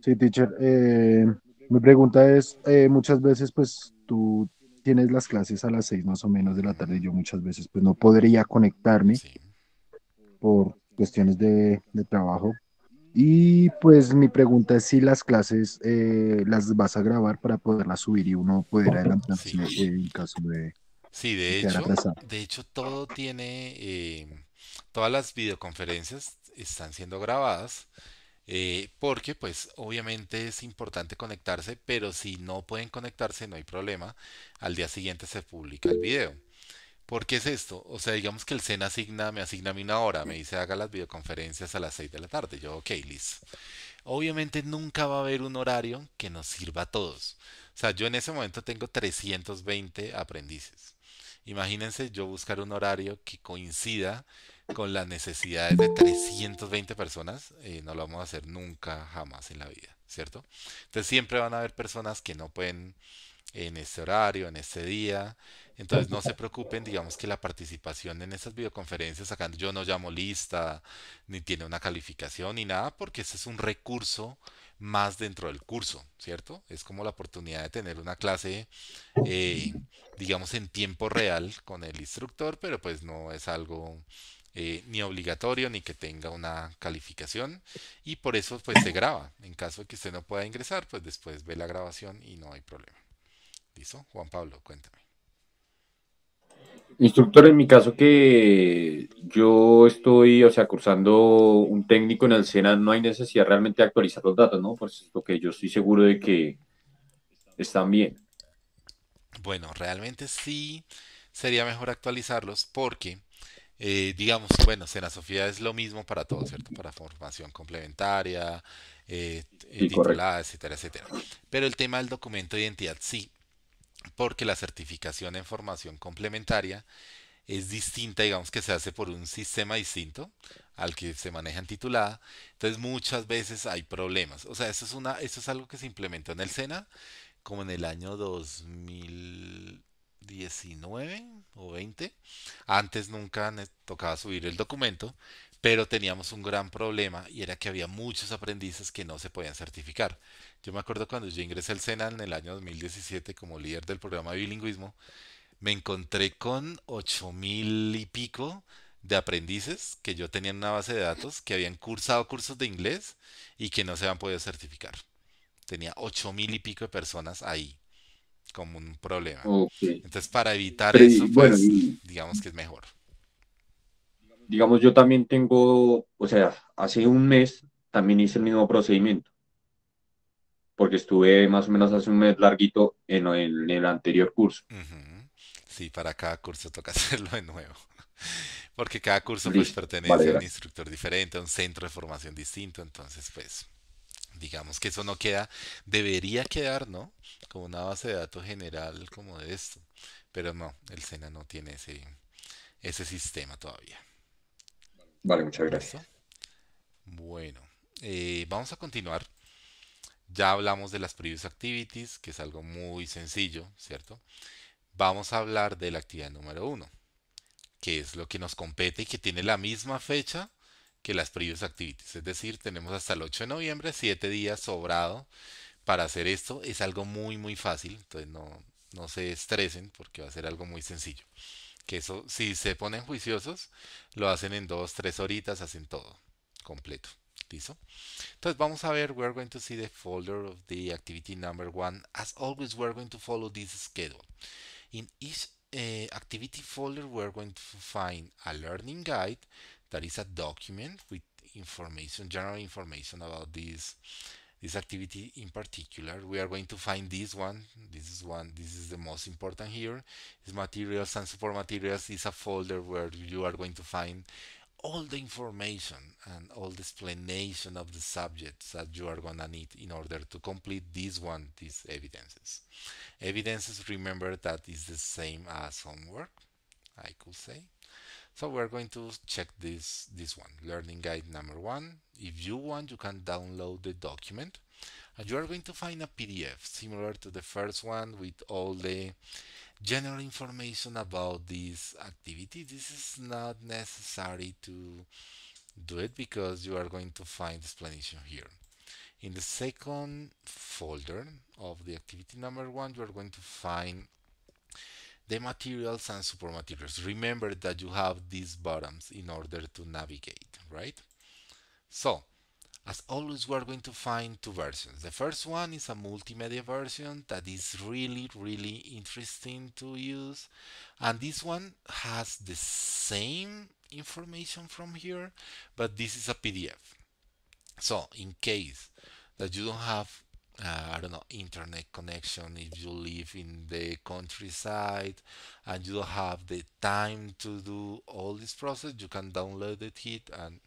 Sí, teacher. Eh, mi pregunta es, eh, muchas veces pues tú tienes las clases a las seis más o menos de la tarde, yo muchas veces pues no podría conectarme por cuestiones de, de trabajo, y pues mi pregunta es si las clases eh, las vas a grabar para poderlas subir y uno poder adelantarse eh, en caso de... Sí, de, hecho, de hecho todo tiene, em, todas las videoconferencias están siendo grabadas eh, porque pues obviamente es importante conectarse, pero si no pueden conectarse no hay problema, al día siguiente se publica el video. Porque es esto, o sea, digamos que el Sena asigna, me asigna a mí una hora, me dice haga las videoconferencias a las 6 de la tarde. Yo, ok, listo. Obviamente nunca va a haber un horario que nos sirva a todos. O sea, yo en ese momento tengo 320 aprendices. Imagínense yo buscar un horario que coincida con las necesidades de 320 personas, eh, no lo vamos a hacer nunca, jamás en la vida, ¿cierto? Entonces siempre van a haber personas que no pueden en este horario, en este día, entonces no se preocupen, digamos que la participación en esas videoconferencias, acá yo no llamo lista, ni tiene una calificación, ni nada, porque ese es un recurso más dentro del curso, ¿cierto? Es como la oportunidad de tener una clase, eh, digamos, en tiempo real con el instructor, pero pues no es algo eh, ni obligatorio ni que tenga una calificación y por eso pues se graba. En caso de que usted no pueda ingresar, pues después ve la grabación y no hay problema. ¿Listo? Juan Pablo, cuéntame. Instructor, en mi caso que yo estoy, o sea, cursando un técnico en el SENA, no hay necesidad realmente de actualizar los datos, ¿no? Por pues lo que yo estoy seguro de que están bien. Bueno, realmente sí sería mejor actualizarlos porque, eh, digamos, bueno, Sena Sofía es lo mismo para todo, ¿cierto? Para formación complementaria, eh, etcétera, etcétera. Pero el tema del documento de identidad sí porque la certificación en formación complementaria es distinta, digamos que se hace por un sistema distinto al que se maneja en titulada. Entonces muchas veces hay problemas. O sea, eso es, una, es algo que se implementó en el SENA como en el año 2019 o 20. Antes nunca tocaba subir el documento, pero teníamos un gran problema y era que había muchos aprendices que no se podían certificar. Yo me acuerdo cuando yo ingresé al SENA en el año 2017 como líder del programa de bilingüismo, me encontré con ocho mil y pico de aprendices que yo tenía en una base de datos que habían cursado cursos de inglés y que no se habían podido certificar. Tenía ocho mil y pico de personas ahí como un problema. Entonces, para evitar eso, pues, digamos que es mejor digamos, yo también tengo, o sea, hace un mes también hice el mismo procedimiento, porque estuve más o menos hace un mes larguito en, el, anterior curso. Sí, para cada curso toca hacerlo de nuevo, porque cada curso pues, pertenece a un instructor diferente, a un centro de formación distinto, entonces pues digamos que eso no queda, debería quedar, ¿no? Como una base de datos general como de esto, pero no, el SENA no tiene ese, ese sistema todavía. Vale, muchas gracias. Bueno, eh, vamos a continuar. Ya hablamos de las previous activities, que es algo muy sencillo, ¿cierto? Vamos a hablar de la actividad número uno, que es lo que nos compete y que tiene la misma fecha que las previous activities. Es decir, tenemos hasta el 8 de noviembre, 7 días sobrado para hacer esto. Es algo muy, muy fácil, entonces no se estresen porque va a ser algo muy sencillo. Que eso, si se ponen juiciosos, lo hacen en dos, tres horitas, hacen todo completo. ¿Listo? Entonces vamos a ver, we're going to see the folder of the activity number one. As always, we're going to follow this schedule. In each eh, activity folder, we're going to find a learning guide that is a document with information, general information about this this activity in particular. We are going to find this one. This is one. This is the most important here. Is materials and support materials is a folder where you are going to find all the information and all the explanation of the subjects that you are going to need in order to complete this one, these evidences. Evidences, remember that is the same as homework, I could say. So we're going to check this, this one, learning guide number one, if you want, you can download the document and you are going to find a PDF similar to the first one with all the general information about this activity. This is not necessary to do it because you are going to find explanation here. In the second folder of the activity number one, you are going to find the materials and support materials. Remember that you have these buttons in order to navigate, right? So, as always, we're going to find two versions. The first one is a multimedia version that is really, really interesting to use. And this one has the same information from here, but this is a PDF. So in case that you don't have, uh, I don't know, internet connection, if you live in the countryside and you don't have the time to do all this process, you can download it and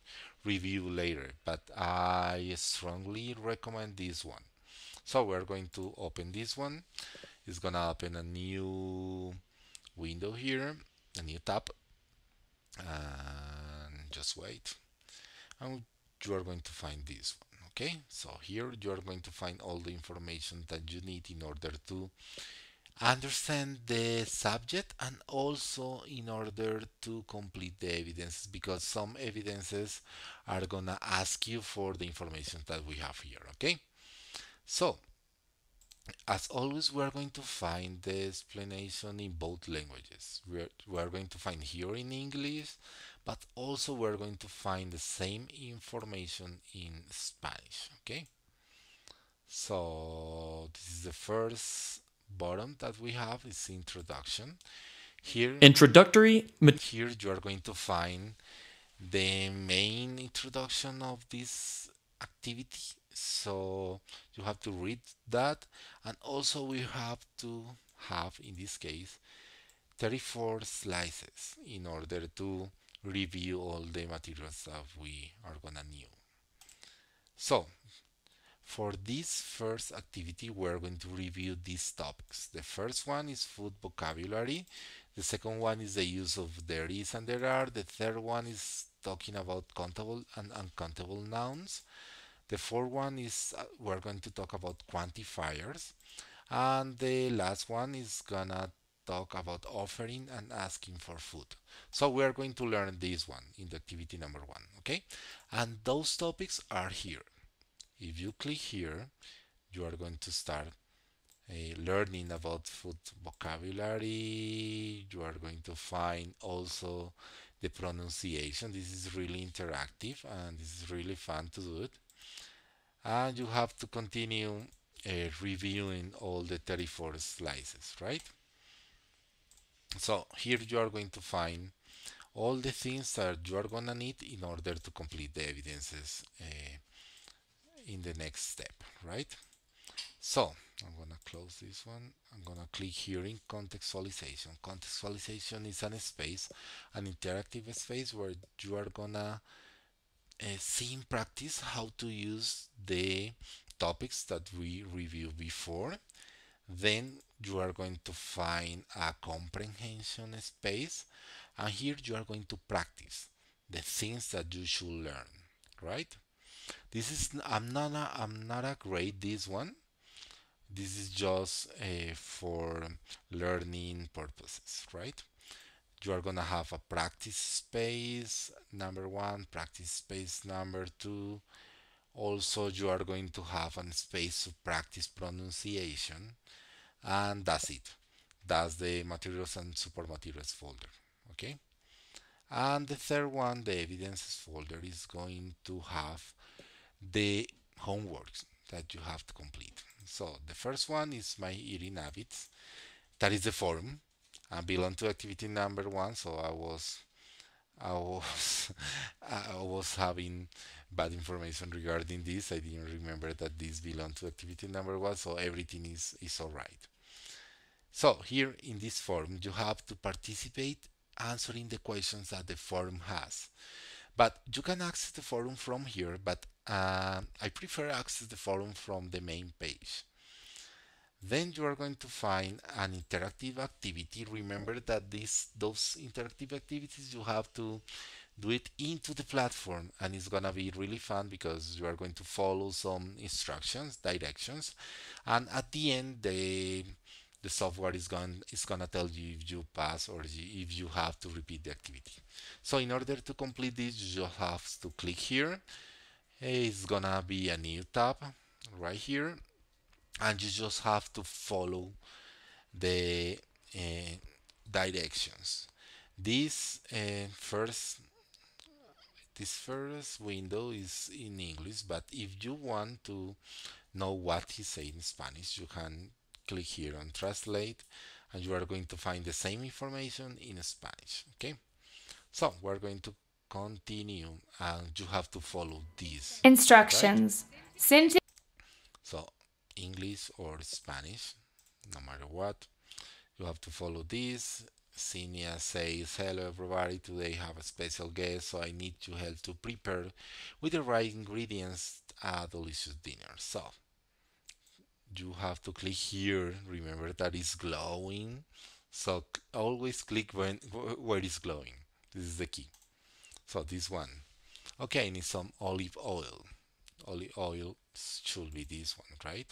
review later, but I strongly recommend this one. So we're going to open this one. It's gonna open a new window here, a new tab, and just wait. And you are going to find this one, okay? So here you are going to find all the information that you need in order to understand the subject and also in order to complete the evidences because some evidences are gonna ask you for the information that we have here okay so as always we are going to find the explanation in both languages we are, we are going to find here in English but also we're going to find the same information in Spanish okay so this is the first bottom that we have is introduction. Here, introductory. Here you are going to find the main introduction of this activity. So you have to read that. And also we have to have, in this case, 34 slices in order to review all the materials that we are gonna need. So for this first activity, we're going to review these topics. The first one is food vocabulary. The second one is the use of there is and there are. The third one is talking about countable and uncountable nouns. The fourth one is uh, we're going to talk about quantifiers. And the last one is gonna talk about offering and asking for food. So we are going to learn this one in the activity number one, okay? And those topics are here. If you click here, you are going to start uh, learning about food vocabulary. You are going to find also the pronunciation. This is really interactive and this is really fun to do it. And you have to continue uh, reviewing all the 34 slices, right? So here you are going to find all the things that you are gonna need in order to complete the evidences uh, in the next step, right? So I'm gonna close this one. I'm gonna click here in contextualization. Contextualization is an space, an interactive space where you are gonna uh, see in practice how to use the topics that we reviewed before. Then you are going to find a comprehension space and here you are going to practice the things that you should learn, right? This is I'm not a, I'm not a grade this one. This is just uh, for learning purposes, right? You are gonna have a practice space number one, practice space number two. Also, you are going to have a space to practice pronunciation, and that's it. That's the materials and support materials folder. Okay. And the third one, the evidences folder, is going to have the homeworks that you have to complete. So the first one is my eating habits. That is the form. I belong to activity number one, so I was I was I was having bad information regarding this. I didn't remember that this belonged to activity number one, so everything is, is alright. So here in this form you have to participate answering the questions that the forum has. But you can access the forum from here, but uh, I prefer access the forum from the main page. Then you are going to find an interactive activity. Remember that this, those interactive activities, you have to do it into the platform and it's gonna be really fun because you are going to follow some instructions, directions, and at the end the the software is going is gonna tell you if you pass or if you have to repeat the activity. So in order to complete this, you just have to click here is gonna be a new tab right here and you just have to follow the uh, directions this uh, first this first window is in English but if you want to know what he said in Spanish you can click here on translate and you are going to find the same information in Spanish okay so we're going to Continue. and you have to follow these instructions. Right? so English or Spanish, no matter what, you have to follow these. Senior says, hello everybody, today I have a special guest, so I need your help to prepare with the right ingredients a delicious dinner. So, you have to click here, remember that it's glowing, so always click when where it's glowing, this is the key so this one okay I need some olive oil olive oil should be this one right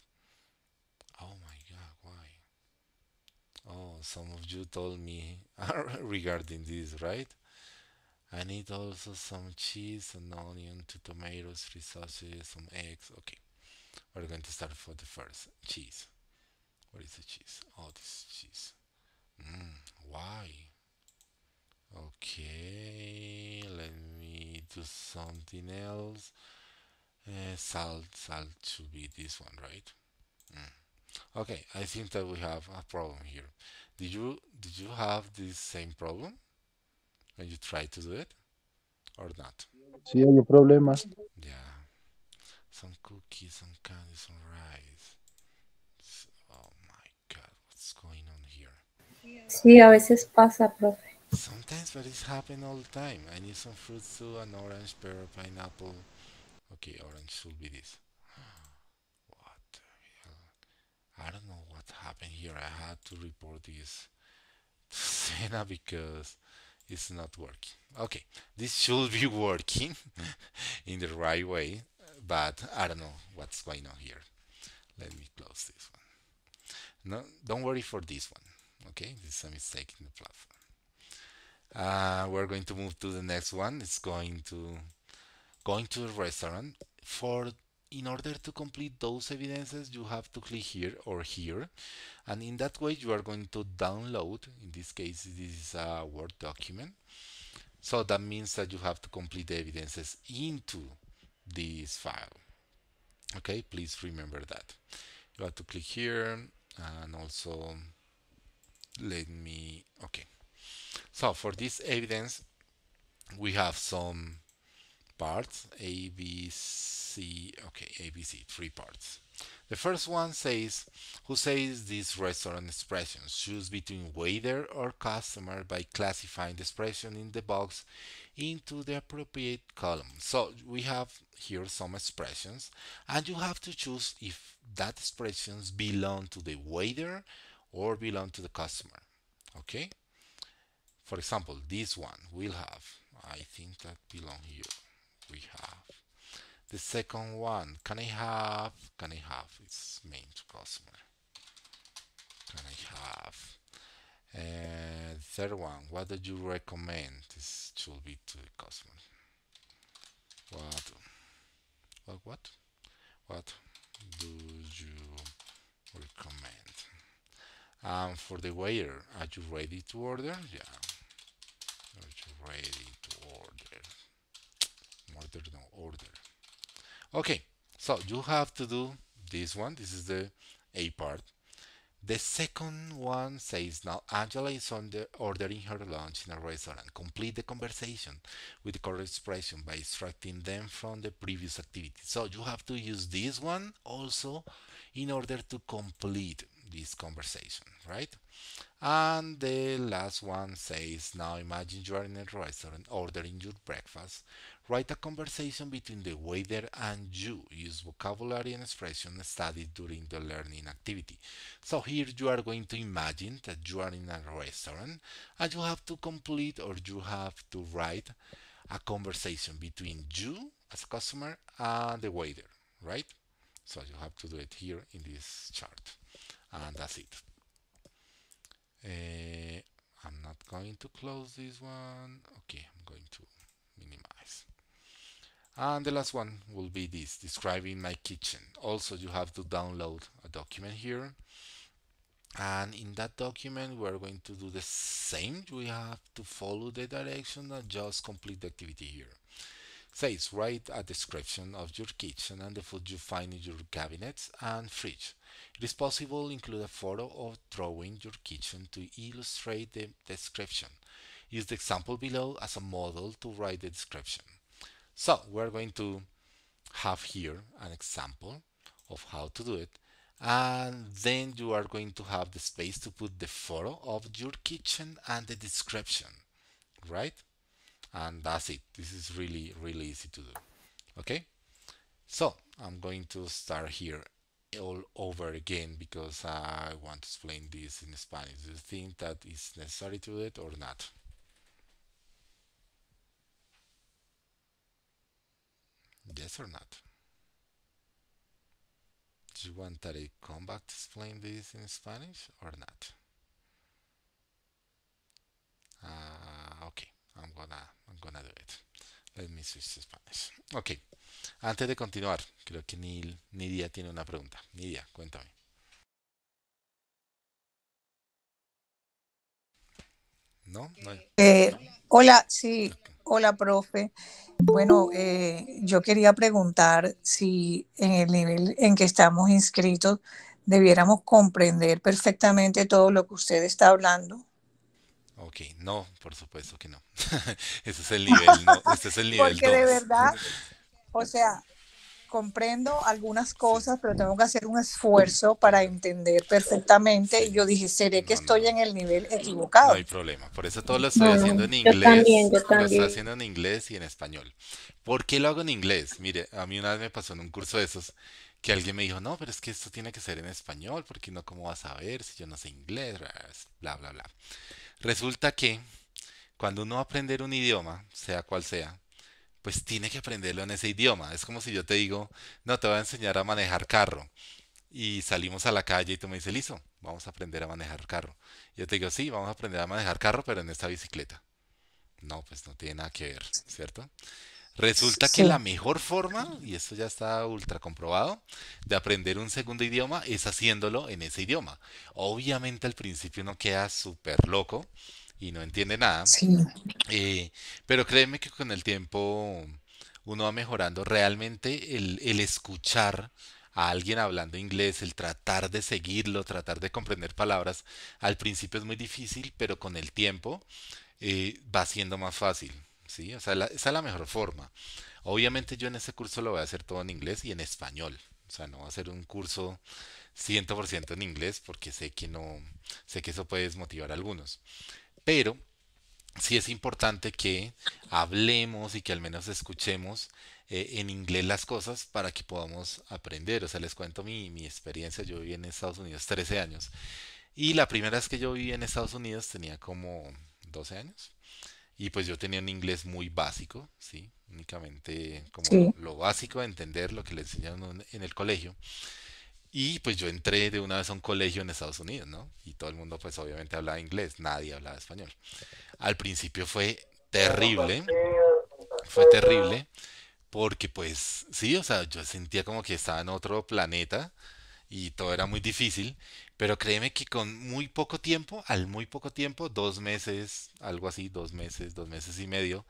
oh my god why oh some of you told me regarding this right I need also some cheese and onion, two tomatoes, three sausages, some eggs. Okay, we're going to start for the first cheese. What is the cheese? Oh, this cheese. Mm, why? okay let me do something else uh, salt salt should be this one right mm. okay I think that we have a problem here did you did you have this same problem when you try to do it or not sí hay problemas yeah some cookies some candy some rice oh my god what's going on here sí a veces pasa profe Sometimes, but it's happening all the time. I need some fruit too, an orange, pear, pineapple. Okay, orange should be this. What the hell? I don't know what happened here. I had to report this to Sena because it's not working. Okay, this should be working in the right way, but I don't know what's going on here. Let me close this one. No, don't worry for this one. Okay, this is a mistake in the platform. Uh, we're going to move to the next one. It's going to going to a restaurant. For in order to complete those evidences, you have to click here or here, and in that way you are going to download. In this case, this is a Word document. So that means that you have to complete the evidences into this file. Okay, please remember that. You have to click here and also let me, okay. So for this evidence, we have some parts, A, B, C, okay, A, B, C, three parts. The first one says, who says this restaurant expression? Choose between waiter or customer by classifying the expression in the box into the appropriate column. So we have here some expressions and you have to choose if that expressions belong to the waiter or belong to the customer, okay? for example this one will have I think that belong here we have the second one can I have can I have its main to customer can I have uh, third one what do you recommend this should be to the customer what what what what do you recommend um, for the waiter are you ready to order yeah ready to order. Order, no, order. Okay, so you have to do this one. This is the A part. The second one says now Angela is on the ordering her lunch in a restaurant. Complete the conversation with the correct expression by extracting them from the previous activity. So you have to use this one also in order to complete this conversation, right? And the last one says, now imagine you are in a restaurant ordering your breakfast. Write a conversation between the waiter and you. Use vocabulary and expression studied during the learning activity. So here you are going to imagine that you are in a restaurant and you have to complete or you have to write a conversation between you as a customer and the waiter, right? So you have to do it here in this chart and that's it. Uh, I'm not going to close this one. Okay, I'm going to minimize. And the last one will be this, describing my kitchen. Also, you have to download a document here. And in that document, we're going to do the same. We have to follow the direction and just complete the activity here. Says, write a description of your kitchen and the food you find in your cabinets and fridge. It is possible include a photo of drawing your kitchen to illustrate the description. Use the example below as a model to write the description. So we're going to have here an example of how to do it and then you are going to have the space to put the photo of your kitchen and the description right and that's it this is really really easy to do okay so I'm going to start here all over again because I want to explain this in Spanish. Do you think that is necessary to do it or not? Yes or not? Do you want that I come back to explain this in Spanish or not? Uh, okay, I'm gonna I'm gonna do it. Ok, antes de continuar, creo que ni Nidia tiene una pregunta. Nidia, cuéntame. ¿No? no eh, hola, sí, hola, profe. Bueno, eh, yo quería preguntar si en el nivel en que estamos inscritos debiéramos comprender perfectamente todo lo que usted está hablando Ok, no, por supuesto que no. Ese es el nivel, no, este es el nivel Porque de verdad, o sea, comprendo algunas cosas, pero tengo que hacer un esfuerzo para entender perfectamente. Y yo dije, ¿seré que estoy en el nivel equivocado? No hay problema, por eso todo lo estoy haciendo en inglés. Yo estoy haciendo en inglés y en español. ¿Por qué lo hago en inglés? Mire, a mí una vez me pasó en un curso de esos que alguien me dijo, no, pero es que esto tiene que ser en español, porque no, ¿cómo vas a ver si yo no sé inglés? Bla, bla, bla. Resulta que cuando uno va a aprender un idioma, sea cual sea, pues tiene que aprenderlo en ese idioma. Es como si yo te digo, no, te voy a enseñar a manejar carro. Y salimos a la calle y tú me dices, listo, vamos a aprender a manejar carro. yo te digo, sí, vamos a aprender a manejar carro, pero en esta bicicleta. No, pues no tiene nada que ver, ¿cierto? Resulta que la mejor forma, y esto ya está ultra comprobado, de aprender un segundo idioma es haciéndolo en ese idioma. Obviamente al principio no queda súper loco, y no entiende nada. Eh, pero créeme que con el tiempo uno va mejorando. Realmente el, escuchar a alguien hablando inglés, el tratar de seguirlo, tratar de comprender palabras, al principio es muy difícil, pero con el tiempo eh, va siendo más fácil. ¿sí? esa es la mejor forma. Obviamente yo en ese curso lo voy a hacer todo en inglés y en español. O sea, no va a hacer un curso 100% en inglés porque sé que no, sé que eso puede desmotivar a algunos pero sí es importante que hablemos y que al menos escuchemos eh, en inglés las cosas para que podamos aprender. O sea, les cuento mi, experiencia. Yo viví en Estados Unidos 13 años y la primera vez que yo viví en Estados Unidos tenía como 12 años y pues yo tenía un inglés muy básico, ¿sí? Únicamente como lo básico entender lo que le enseñaron en el colegio. Y pues yo entré de una vez a un colegio en Estados Unidos, ¿no? Y todo el mundo pues obviamente hablaba inglés, nadie hablaba español. Al principio fue terrible, fue terrible, porque pues sí, o sea, yo sentía como que estaba en otro planeta y todo era muy difícil, pero créeme que con muy poco tiempo, al muy poco tiempo, dos meses, algo así, dos meses, dos meses y medio,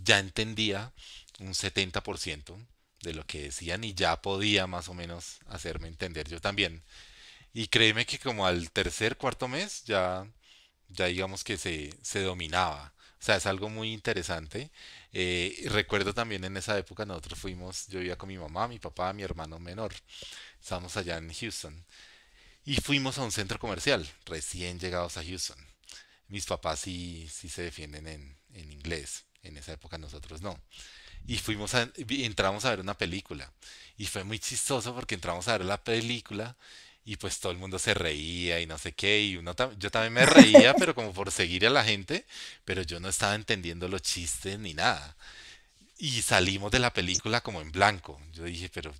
ya entendía un 70% de lo que decían y ya podía más o menos hacerme entender yo también. Y créeme que como al tercer, cuarto mes ya, ya digamos que se, dominaba. O sea, es algo muy interesante. Eh, recuerdo también en esa época nosotros fuimos, yo iba con mi mamá, mi papá, mi hermano menor. Estábamos allá en Houston. Y fuimos a un centro comercial, recién llegados a Houston. Mis papás sí, sí se defienden en, en inglés. En esa época nosotros no y fuimos a, entramos a ver una película. Y fue muy chistoso porque entramos a ver la película y pues todo el mundo se reía y no sé qué, y uno yo también me reía, pero como por seguir a la gente, pero yo no estaba entendiendo los chistes ni nada. Y salimos de la película como en blanco. Yo dije, pero,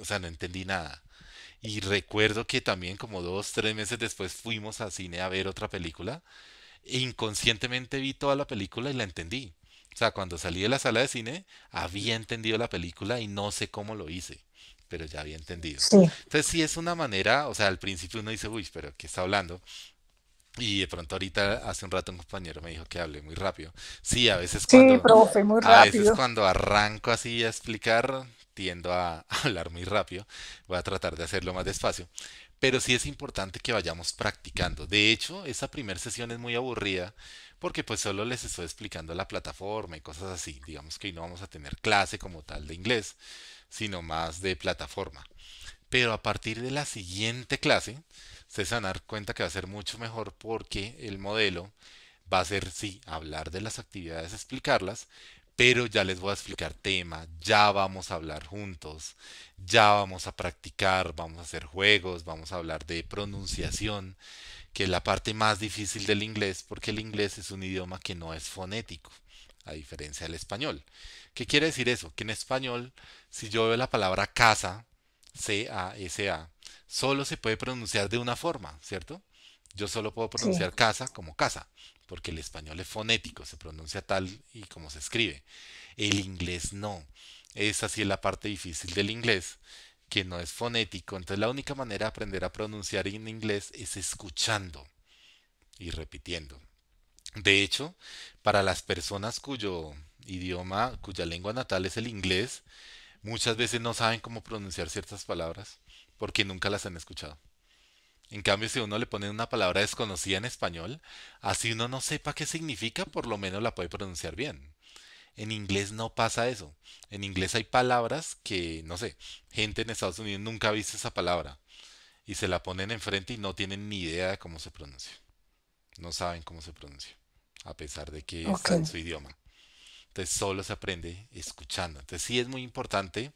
o sea, no entendí nada. Y recuerdo que también como dos, tres meses después fuimos al cine a ver otra película. E inconscientemente vi toda la película y la entendí. O sea, cuando salí de la sala de cine, había entendido la película y no sé cómo lo hice, pero ya había entendido. Entonces sí es una manera, o sea, al principio uno dice, uy, pero ¿qué está hablando? Y de pronto ahorita hace un rato un compañero me dijo que hable muy rápido. Sí, a veces cuando a veces cuando arranco así a explicar tiendo a hablar muy rápido. Voy a tratar de hacerlo más despacio, pero sí es importante que vayamos practicando. De hecho, esa primera sesión es muy aburrida porque pues solo les estoy explicando la plataforma y cosas así. Digamos que no vamos a tener clase como tal de inglés, sino más de plataforma. Pero a partir de la siguiente clase, se van a dar cuenta que va a ser mucho mejor porque el modelo va a ser, sí, hablar de las actividades, explicarlas, pero ya les voy a explicar tema, ya vamos a hablar juntos, ya vamos a practicar, vamos a hacer juegos, vamos a hablar de pronunciación que es la parte más difícil del inglés, porque el inglés es un idioma que no es fonético, a diferencia del español. ¿Qué quiere decir eso? Que en español, si yo veo la palabra casa, C-A-S-A, solo se puede pronunciar de una forma, ¿cierto? Yo solo puedo pronunciar casa como casa, porque el español es fonético, se pronuncia tal y como se escribe. El inglés no. Esa sí es la parte difícil del inglés que no es fonético. Entonces la única manera de aprender a pronunciar en inglés es escuchando y repitiendo. De hecho, para las personas cuyo idioma, cuya lengua natal es el inglés, muchas veces no saben cómo pronunciar ciertas palabras porque nunca las han escuchado. En cambio, si uno le pone una palabra desconocida en español, así uno no sepa qué significa, por lo menos la puede pronunciar bien. En inglés no pasa eso. En inglés hay palabras que, no sé, gente en Estados Unidos nunca ha visto esa palabra. Y se la ponen enfrente y no tienen ni idea de cómo se pronuncia. No saben cómo se pronuncia. A pesar de que es en su idioma. Entonces solo se aprende escuchando. Entonces sí es muy importante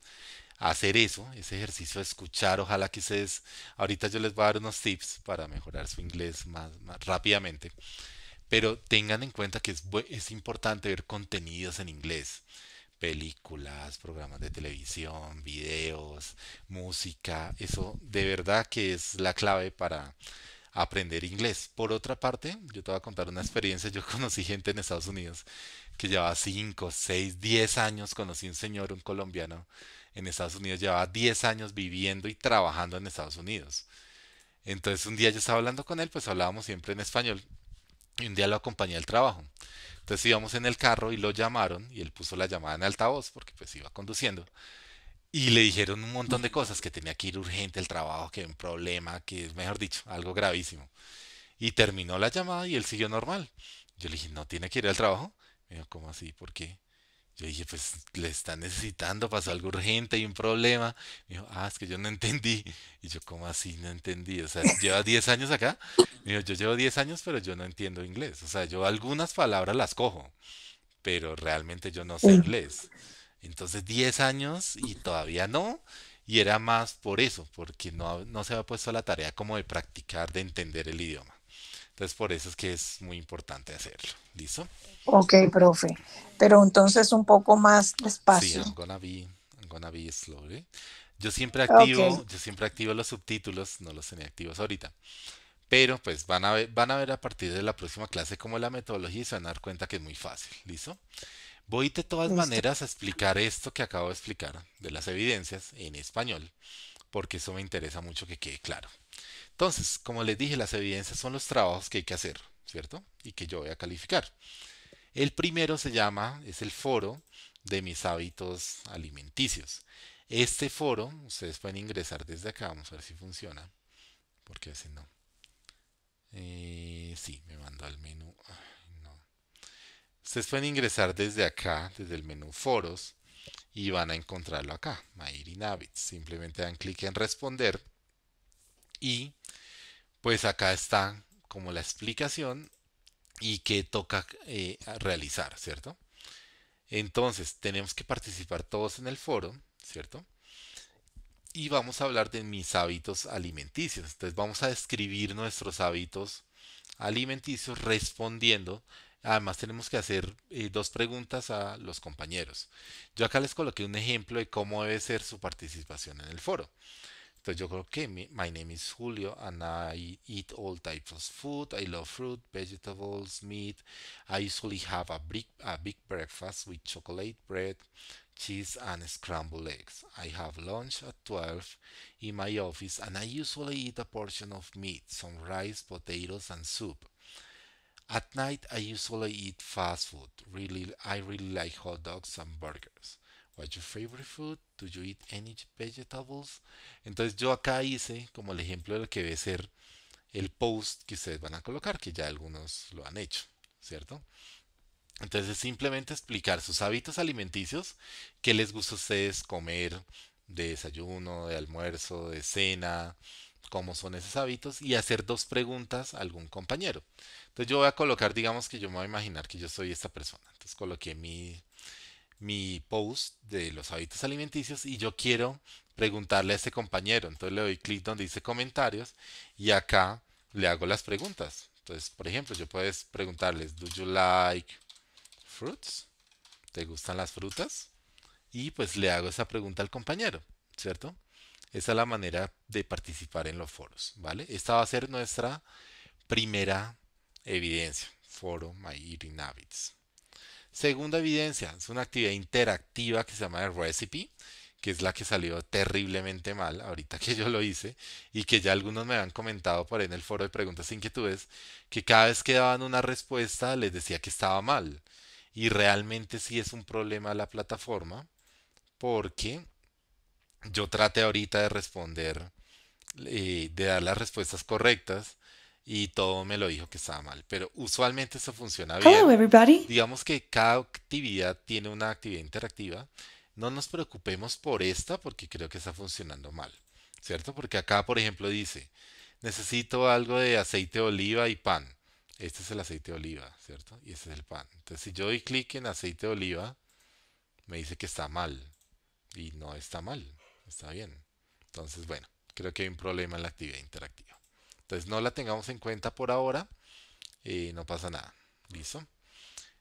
hacer eso, ese ejercicio de escuchar. Ojalá que ustedes, ahorita yo les voy a dar unos tips para mejorar su inglés más rápidamente pero tengan en cuenta que es, importante ver contenidos en inglés películas, programas de televisión, videos, música. Eso de verdad que es la clave para aprender inglés. Por otra parte, yo te voy a contar una experiencia. Yo conocí gente en Estados Unidos que llevaba 5, 6, 10 años. Conocí un señor, un colombiano en Estados Unidos, llevaba 10 años viviendo y trabajando en Estados Unidos. Entonces un día yo estaba hablando con él, pues hablábamos siempre en español y un día lo acompañé al trabajo. Entonces íbamos en el carro y lo llamaron y él puso la llamada en altavoz porque pues iba conduciendo. Y le dijeron un montón de cosas, que tenía que ir urgente al trabajo, que un problema, que es, mejor dicho, algo gravísimo. Y terminó la llamada y él siguió normal. Yo le dije, no tiene que ir al trabajo. Me dijo, ¿cómo así? ¿Por qué? Yo dije, pues le están necesitando, pasó algo urgente, hay un problema. Me dijo, ah, es que yo no entendí. Y yo, ¿cómo así no entendí? O sea, lleva 10 años acá. Me dijo, yo llevo 10 años, pero yo no entiendo inglés. O sea, yo algunas palabras las cojo, pero realmente yo no sé inglés. Entonces, 10 años y todavía no. Y era más por eso, porque no, no se había puesto la tarea como de practicar, de entender el idioma. Entonces, por eso es que es muy importante hacerlo. ¿Listo? Ok, profe. Pero entonces un poco más despacio. Sí, I'm gonna be, I'm gonna be slowly. Yo siempre activo, yo siempre activo los subtítulos, no los tenía activos ahorita. Pero pues van a ver, van a ver a partir de la próxima clase cómo es la metodología y se van a dar cuenta que es muy fácil, ¿listo? Voy de todas maneras a explicar esto que acabo de explicar de las evidencias en español, porque eso me interesa mucho que quede claro. Entonces, como les dije, las evidencias son los trabajos que hay que hacer, ¿cierto? Y que yo voy a calificar. El primero se llama, es el foro de mis hábitos alimenticios. Este foro, ustedes pueden ingresar desde acá, vamos a ver si funciona, porque si no. Eh, sí, me mando al menú. Ustedes pueden ingresar desde acá, desde el menú foros, y van a encontrarlo acá, My Eating Habits. Simplemente dan clic en responder y pues acá está como la explicación y qué toca eh, realizar, ¿cierto? Entonces, tenemos que participar todos en el foro, ¿cierto? Y vamos a hablar de mis hábitos alimenticios. Entonces, vamos a describir nuestros hábitos alimenticios respondiendo. Además, tenemos que hacer eh, dos preguntas a los compañeros. Yo acá les coloqué un ejemplo de cómo debe ser su participación en el foro. the joker okay me, my name is julio and i eat all types of food i love fruit vegetables meat i usually have a big, a big breakfast with chocolate bread cheese and scrambled eggs i have lunch at 12 in my office and i usually eat a portion of meat some rice potatoes and soup at night i usually eat fast food really i really like hot dogs and burgers What's your favorite food? Do you eat any vegetables? Entonces yo acá hice como el ejemplo de lo que debe ser el post que ustedes van a colocar, que ya algunos lo han hecho, ¿cierto? Entonces simplemente explicar sus hábitos alimenticios, qué les gusta a ustedes comer de desayuno, de almuerzo, de cena, cómo son esos hábitos y hacer dos preguntas a algún compañero. Entonces yo voy a colocar, digamos que yo me voy a imaginar que yo soy esta persona. Entonces coloqué mi mi post de los hábitos alimenticios y yo quiero preguntarle a este compañero. Entonces le doy clic donde dice comentarios y acá le hago las preguntas. Entonces, por ejemplo, yo puedes preguntarles, ¿do you like fruits? ¿Te gustan las frutas? Y pues le hago esa pregunta al compañero, ¿cierto? Esa es la manera de participar en los foros, ¿vale? Esta va a ser nuestra primera evidencia, foro My Eating Habits. Segunda evidencia, es una actividad interactiva que se llama Recipe, que es la que salió terriblemente mal ahorita que yo lo hice y que ya algunos me han comentado por ahí en el foro de preguntas e inquietudes, que cada vez que daban una respuesta les decía que estaba mal. Y realmente sí es un problema la plataforma porque yo traté ahorita de responder, eh, de dar las respuestas correctas y todo me lo dijo que estaba mal, pero usualmente eso funciona bien. Digamos que cada actividad tiene una actividad interactiva. No nos preocupemos por esta porque creo que está funcionando mal, ¿cierto? Porque acá, por ejemplo, dice, necesito algo de aceite de oliva y pan. Este es el aceite de oliva, ¿cierto? Y este es el pan. Entonces, si yo doy clic en aceite de oliva, me dice que está mal. Y no está mal, está bien. Entonces, bueno, creo que hay un problema en la actividad interactiva. Entonces no la tengamos en cuenta por ahora, Y eh, no pasa nada. ¿Listo?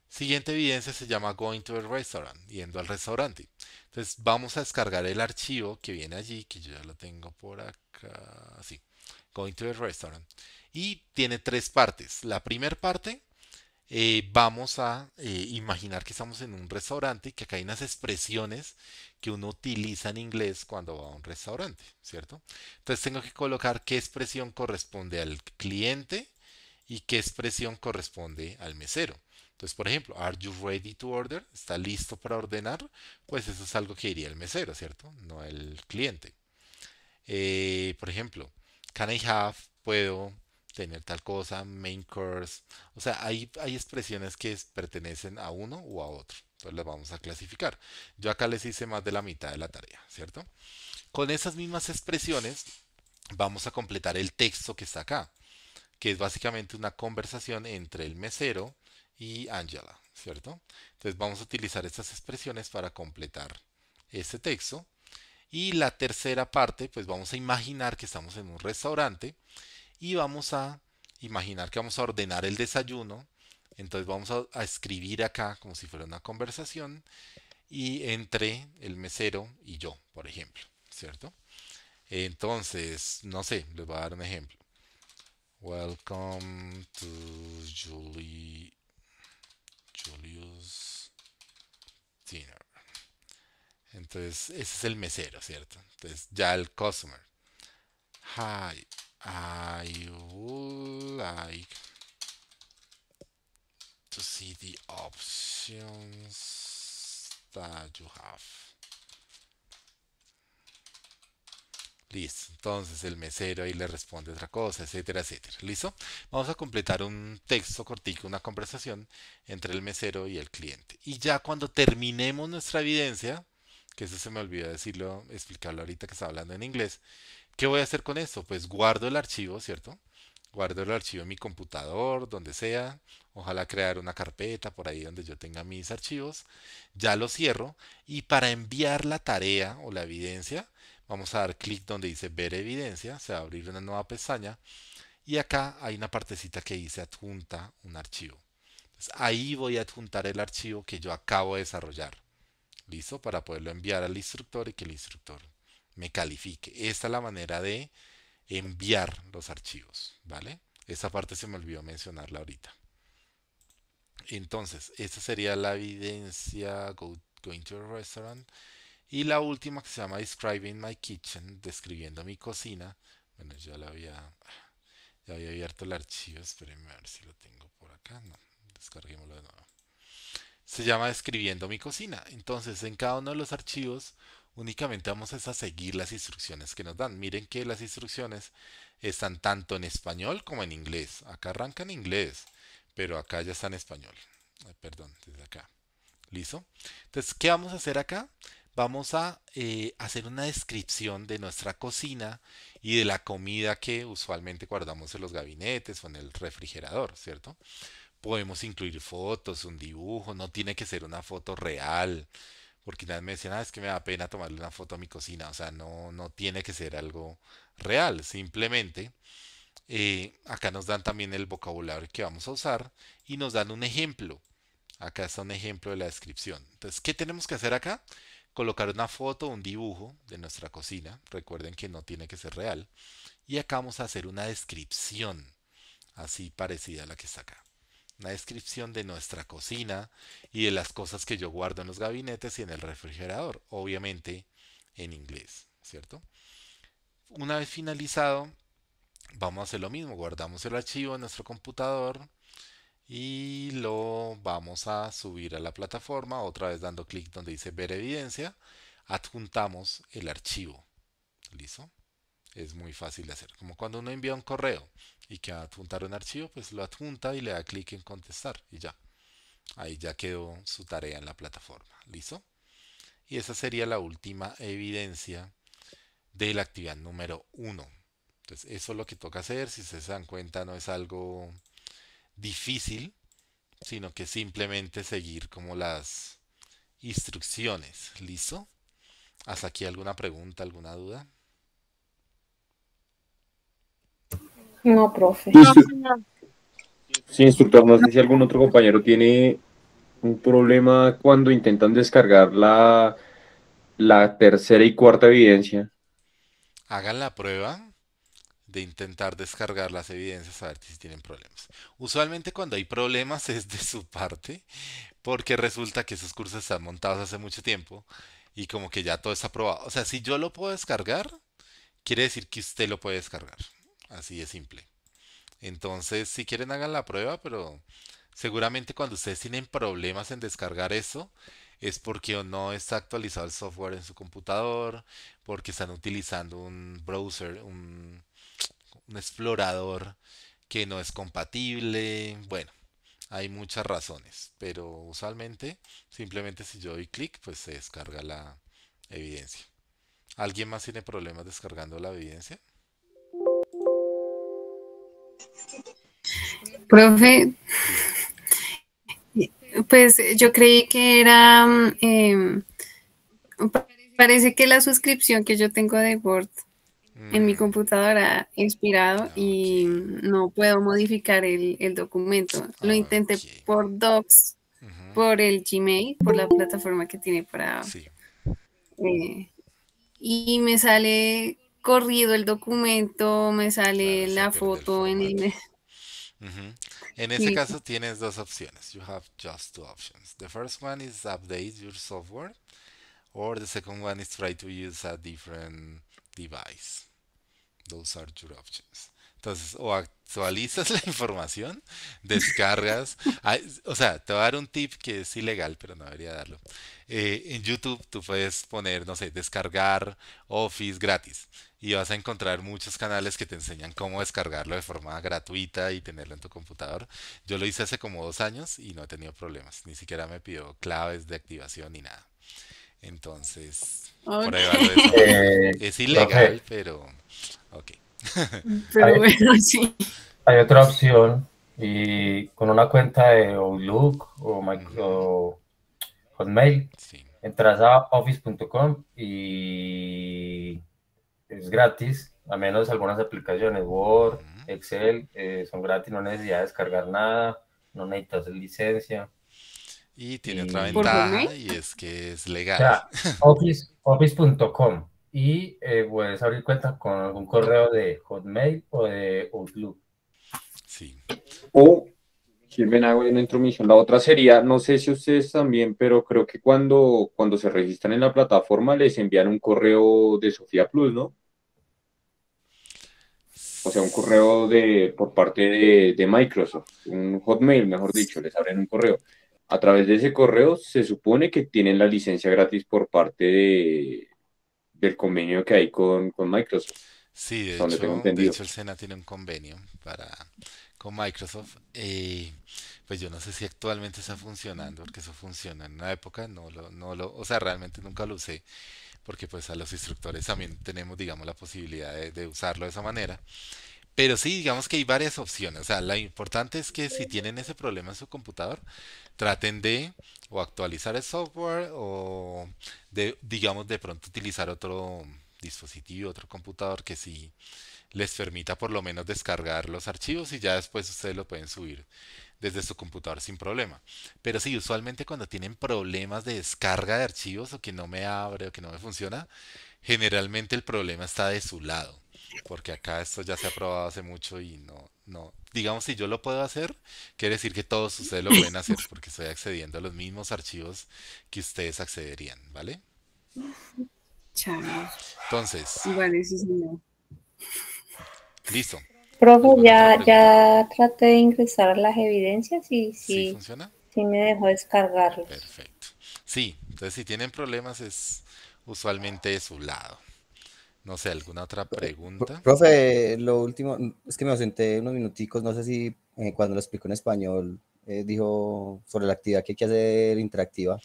Siguiente evidencia se llama going to a restaurant, yendo al restaurante. Entonces vamos a descargar el archivo que viene allí, que yo ya lo tengo por acá. Así. going to a restaurant. Y tiene tres partes. La primera parte eh, vamos a eh, imaginar que estamos en un restaurante y que acá hay unas expresiones que uno utiliza en inglés cuando va a un restaurante, ¿cierto? Entonces tengo que colocar qué expresión corresponde al cliente y qué expresión corresponde al mesero. Entonces, por ejemplo, ¿Are you ready to order? ¿Está listo para ordenar? Pues eso es algo que diría el mesero, ¿cierto? No el cliente. Eh, por ejemplo, ¿Can I have? ¿Puedo tener tal cosa, main course. O sea, hay, hay expresiones que pertenecen a uno o a otro. Entonces las vamos a clasificar. Yo acá les hice más de la mitad de la tarea, ¿cierto? Con esas mismas expresiones vamos a completar el texto que está acá, que es básicamente una conversación entre el mesero y Angela, ¿cierto? Entonces vamos a utilizar estas expresiones para completar este texto. Y la tercera parte, pues vamos a imaginar que estamos en un restaurante y vamos a imaginar que vamos a ordenar el desayuno. Entonces vamos a, escribir acá como si fuera una conversación y entre el mesero y yo, por ejemplo, ¿cierto? Entonces, no sé, les voy a dar un ejemplo. Welcome to Julie, Julius Dinner. Entonces, ese es el mesero, ¿cierto? Entonces, ya el customer. Hi, I would like to see the options that you have. Listo, entonces el mesero ahí le responde otra cosa, etcétera, etcétera. ¿Listo? Vamos a completar un texto cortico, una conversación entre el mesero y el cliente. Y ya cuando terminemos nuestra evidencia, que eso se me olvidó decirlo, explicarlo ahorita que estaba hablando en inglés, ¿Qué voy a hacer con esto? Pues guardo el archivo, ¿cierto? Guardo el archivo en mi computador, donde sea. Ojalá crear una carpeta por ahí donde yo tenga mis archivos. Ya lo cierro. Y para enviar la tarea o la evidencia, vamos a dar clic donde dice ver evidencia. Se va a abrir una nueva pestaña. Y acá hay una partecita que dice adjunta un archivo. ahí voy a adjuntar el archivo que yo acabo de desarrollar. ¿Listo? Para poderlo enviar al instructor y que el instructor me califique. Esta es la manera de enviar los archivos, ¿vale? Esta parte se me olvidó mencionarla ahorita. Entonces, esta sería la evidencia Going to a Restaurant. Y la última que se llama Describing My Kitchen, describiendo mi cocina. Bueno, ya la había, había abierto el archivo, espérenme a ver si lo tengo por acá. No, descarguémoslo de nuevo. Se llama Describiendo mi cocina. Entonces, en cada uno de los archivos únicamente vamos a seguir las instrucciones que nos dan. Miren que las instrucciones están tanto en español como en inglés. Acá arranca en inglés, pero acá ya está en español. perdón, desde acá. ¿Listo? Entonces, ¿qué vamos a hacer acá? Vamos a eh, hacer una descripción de nuestra cocina y de la comida que usualmente guardamos en los gabinetes o en el refrigerador, ¿cierto? Podemos incluir fotos, un dibujo, no tiene que ser una foto real porque nada me decían, ah, es que me da pena tomarle una foto a mi cocina, o sea, no, no tiene que ser algo real, simplemente eh, acá nos dan también el vocabulario que vamos a usar y nos dan un ejemplo. Acá está un ejemplo de la descripción. Entonces, ¿qué tenemos que hacer acá? Colocar una foto, un dibujo de nuestra cocina. Recuerden que no tiene que ser real. Y acá vamos a hacer una descripción, así parecida a la que está acá una descripción de nuestra cocina y de las cosas que yo guardo en los gabinetes y en el refrigerador, obviamente en inglés, ¿cierto? Una vez finalizado, vamos a hacer lo mismo, guardamos el archivo en nuestro computador y lo vamos a subir a la plataforma, otra vez dando clic donde dice ver evidencia, adjuntamos el archivo, ¿listo? Es muy fácil de hacer, como cuando uno envía un correo, y que adjuntar un archivo, pues lo adjunta y le da clic en contestar y ya. Ahí ya quedó su tarea en la plataforma. ¿Listo? Y esa sería la última evidencia de la actividad número 1. Entonces, eso es lo que toca hacer. Si se dan cuenta, no es algo difícil, sino que simplemente seguir como las instrucciones. ¿Listo? ¿Hasta aquí alguna pregunta, alguna duda? No, profe. Sí, instructor, no sé si algún otro compañero tiene un problema cuando intentan descargar la, la tercera y cuarta evidencia. Hagan la prueba de intentar descargar las evidencias a ver si tienen problemas. Usualmente cuando hay problemas es de su parte, porque resulta que esos cursos están montados hace mucho tiempo y como que ya todo está aprobado. O sea, si yo lo puedo descargar, quiere decir que usted lo puede descargar. Así de simple. Entonces, si quieren, hagan la prueba, pero seguramente cuando ustedes tienen problemas en descargar eso, es porque no está actualizado el software en su computador, porque están utilizando un browser, un, un explorador que no es compatible. Bueno, hay muchas razones, pero usualmente, simplemente si yo doy clic, pues se descarga la evidencia. ¿Alguien más tiene problemas descargando la evidencia? Profe, pues yo creí que era, em, parece que la suscripción que yo tengo de Word en mi mm. computadora ha expirado ah, y no puedo modificar el, documento. Lo ah, intenté por Docs, por el Gmail, por la plataforma que tiene para... Eh, y me sale corrido el documento, me sale la foto en el... En ese caso tienes dos opciones. You have just two options. The first one is update your software, or the second one is try to use a different device. Those are your options. Entonces, o actualizas la información, descargas. o sea, te voy a dar un tip que es ilegal, pero no debería darlo. Eh, en YouTube tú puedes poner, no sé, descargar Office gratis. Y vas a encontrar muchos canales que te enseñan cómo descargarlo de forma gratuita y tenerlo en tu computador. Yo lo hice hace como dos años y no he tenido problemas. Ni siquiera me pidió claves de activación ni nada. Entonces, eh, Es ilegal, pero... Ok. Pero hay, otra opción y con una cuenta de Outlook o, Hotmail, entras a office.com y es gratis, a menos algunas aplicaciones, Word, Excel, eh, son gratis, no necesitas descargar nada, no necesitas licencia. Y tiene otra ventaja y es que es legal. office.com y eh, puedes abrir cuentas con algún correo de Hotmail o de Outlook. Sí. O, me hago una intromisión. La otra sería, no sé si ustedes también, pero creo que cuando, cuando se registran en la plataforma les envían un correo de Sofía Plus, ¿no? O sea, un correo de por parte de Microsoft, un Hotmail, mejor dicho, les abren un correo a través de ese correo se supone que tienen la licencia gratis por parte de, del convenio que hay con, Microsoft. Sí, de hecho, el SENA tiene un convenio para con Microsoft. pues yo no sé si actualmente está funcionando, porque eso funciona en una época, no lo, no lo, o sea, realmente nunca lo usé, porque pues a los instructores también tenemos, digamos, la posibilidad de usarlo de esa manera. Pero sí, digamos que hay varias opciones. O sea, lo importante es que si tienen ese problema en su computador, traten de o actualizar el software o de, digamos, de pronto utilizar otro dispositivo, otro computador que sí les permita por lo menos descargar los archivos y ya después ustedes lo pueden subir desde su computador sin problema. Pero sí, usualmente cuando tienen problemas de descarga de archivos o que no me abre o que no me funciona, generalmente el problema está de su lado porque acá esto ya se ha probado hace mucho y no, no. Digamos, si yo lo puedo hacer, quiere decir que todos ustedes lo pueden hacer, porque estoy accediendo a los mismos archivos que ustedes accederían, ¿vale? Chao. Entonces. eso sí, Listo. Profe, ya, ya traté de ingresar las evidencias y sí. me dejó descargarlo. Perfecto. Sí, entonces si tienen problemas es usualmente de su lado. No sé, ¿alguna otra pregunta? Profe, lo último, es que me ausenté unos minuticos, no sé si eh, cuando lo explicó en español eh, dijo sobre la actividad que hay que hacer interactiva.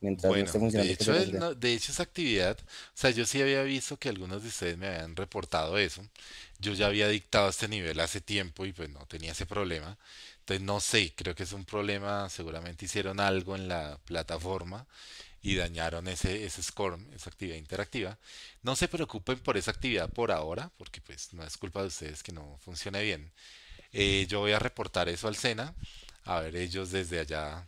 Mientras bueno, de, de hecho, esa actividad, o sea, yo sí había visto que algunos de ustedes me habían reportado eso. Yo ya había dictado este nivel hace tiempo y pues no tenía ese problema. Entonces no sé, creo que es un problema, seguramente hicieron algo en la plataforma y dañaron ese, ese SCORM, esa actividad interactiva. No se preocupen por esa actividad por ahora, porque pues no es culpa de ustedes que no funcione bien. Eh, yo voy a reportar eso al SENA, a ver ellos desde allá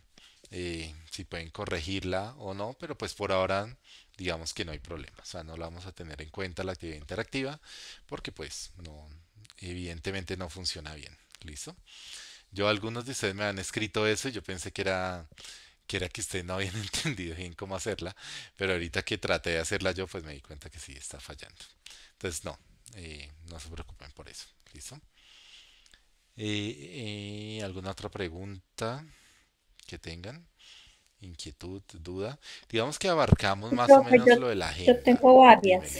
eh, si pueden corregirla o no, pero pues por ahora digamos que no hay problema, o sea, no la vamos a tener en cuenta la actividad interactiva, porque pues no, evidentemente no funciona bien, ¿listo? Yo algunos de ustedes me han escrito eso y yo pensé que era que que ustedes no habían entendido bien cómo hacerla, pero ahorita que traté de hacerla yo, pues me di cuenta que sí está fallando. Entonces, no, eh, no se preocupen por eso. ¿Listo? Eh, eh, ¿Alguna otra pregunta que tengan? ¿Inquietud? ¿Duda? Digamos que abarcamos más o pues menos lo de la gente. Yo tengo varias.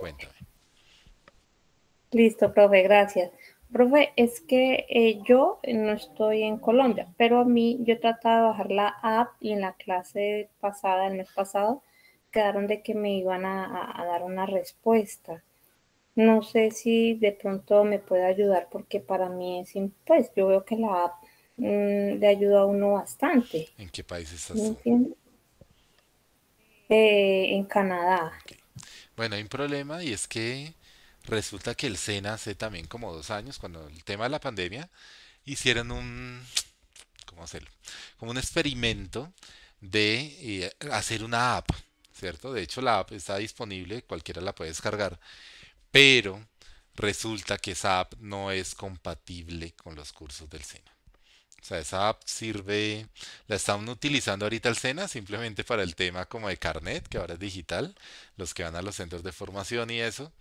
Cuéntame. Listo, profe, gracias profe, es que eh, yo no estoy en Colombia, pero a mí yo trataba de bajar la app y en la clase pasada, el mes pasado, quedaron de que me iban a, dar una respuesta. No sé si de pronto me puede ayudar porque para mí es, pues yo veo que la app mm, le ayuda a uno bastante. ¿En qué país estás? Eh, en Canadá. Bueno, hay un problema y es que Resulta que el SENA hace también como dos años, cuando el tema de la pandemia, hicieron un, ¿cómo hacerlo? Como un experimento de eh, hacer una app, ¿cierto? De hecho, la app está disponible, cualquiera la puede descargar, pero resulta que esa app no es compatible con los cursos del SENA. O sea, esa app sirve, la están utilizando ahorita el SENA simplemente para el tema como de carnet, que ahora es digital, los que van a los centros de formación y eso.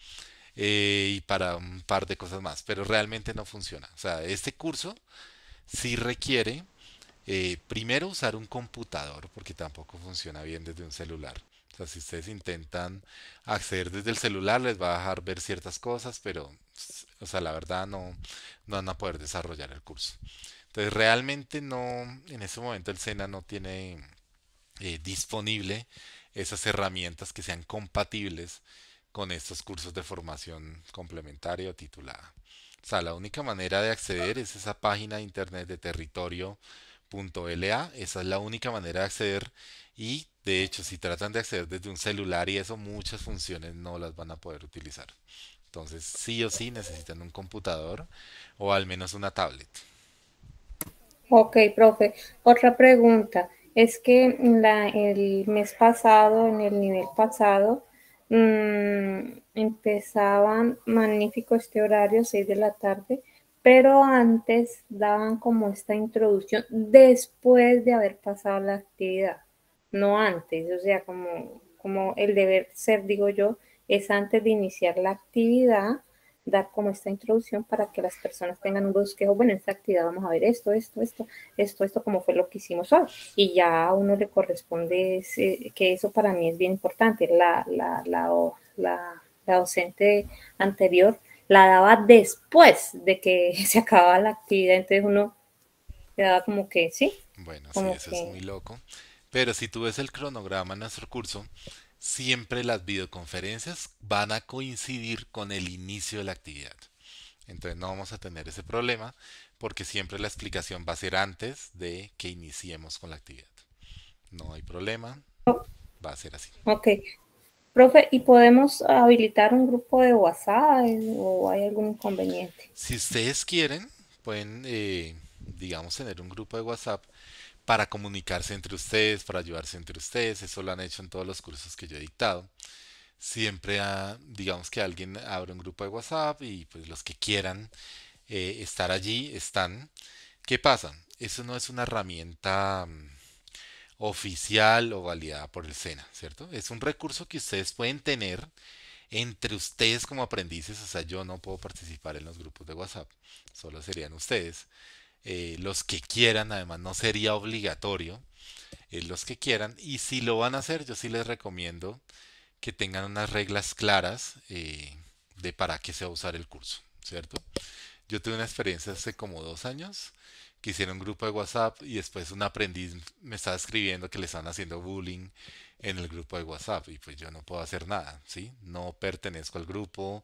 Eh, y para un par de cosas más, pero realmente no funciona. O sea, este curso sí requiere eh, primero usar un computador, porque tampoco funciona bien desde un celular. O sea, si ustedes intentan acceder desde el celular, les va a dejar ver ciertas cosas, pero, o sea, la verdad no, no van a poder desarrollar el curso. Entonces, realmente no, en ese momento el SENA no tiene eh, disponible esas herramientas que sean compatibles con estos cursos de formación complementaria o titulada. O sea, la única manera de acceder es esa página de internet de territorio.la. Esa es la única manera de acceder y de hecho si tratan de acceder desde un celular y eso muchas funciones no las van a poder utilizar. Entonces sí o sí necesitan un computador o al menos una tablet. Ok, profe. Otra pregunta. Es que el mes pasado, en el nivel pasado, Mm, empezaban magnífico este horario, 6 de la tarde, pero antes daban como esta introducción después de haber pasado la actividad, no antes, o sea, como, como el deber ser, digo yo, es antes de iniciar la actividad dar como esta introducción para que las personas tengan un bosquejo, bueno, en esta actividad vamos a ver esto, esto, esto, esto, esto, como fue lo que hicimos hoy. Y ya a uno le corresponde que eso para mí es bien importante. La, la, la, la, docente anterior la daba después de que se acababa la actividad, entonces uno quedaba como que, ¿sí? Bueno, sí, eso es muy loco. Pero si tú ves el cronograma en nuestro curso, siempre las videoconferencias van a coincidir con el inicio de la actividad. Entonces no vamos a tener ese problema porque siempre la explicación va a ser antes de que iniciemos con la actividad. No hay problema, va a ser así. Ok. Profe, ¿y podemos habilitar un grupo de WhatsApp eh, o hay algún inconveniente? Si ustedes quieren, pueden, eh, digamos, tener un grupo de WhatsApp para comunicarse entre ustedes, para ayudarse entre ustedes. Eso lo han hecho en todos los cursos que yo he dictado. Siempre, digamos que alguien abre un grupo de WhatsApp y pues los que quieran eh, estar allí están. ¿Qué pasa? Eso no es una herramienta mm, oficial o validada por el SENA, ¿cierto? Es un recurso que ustedes pueden tener entre ustedes como aprendices. O sea, yo no puedo participar en los grupos de WhatsApp, solo serían ustedes. Eh, los que quieran, además no sería obligatorio, eh, los que quieran, y si lo van a hacer, yo sí les recomiendo que tengan unas reglas claras eh, de para qué se va a usar el curso, ¿cierto? Yo tuve una experiencia hace como dos años que hicieron un grupo de WhatsApp y después un aprendiz me estaba escribiendo que le están haciendo bullying en el grupo de WhatsApp y pues yo no puedo hacer nada, si No pertenezco al grupo,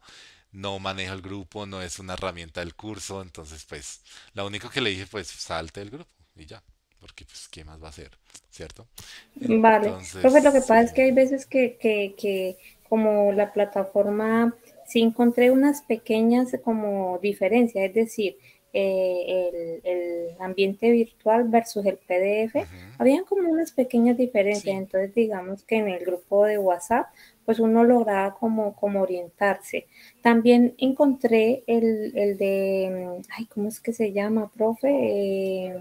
no maneja el grupo, no es una herramienta del curso, entonces pues lo único que le dije pues salte del grupo y ya, porque pues qué más va a hacer, ¿cierto? Vale, entonces, lo que pasa es que hay veces que, que, que como la plataforma, sí encontré unas pequeñas como diferencias, es decir, eh, el, ambiente virtual versus el PDF, habían como unas pequeñas diferencias, entonces digamos que en el grupo de WhatsApp, pues uno lograba como, como orientarse. También encontré el, de, mm, ay, ¿cómo es que se llama, profe? Eh,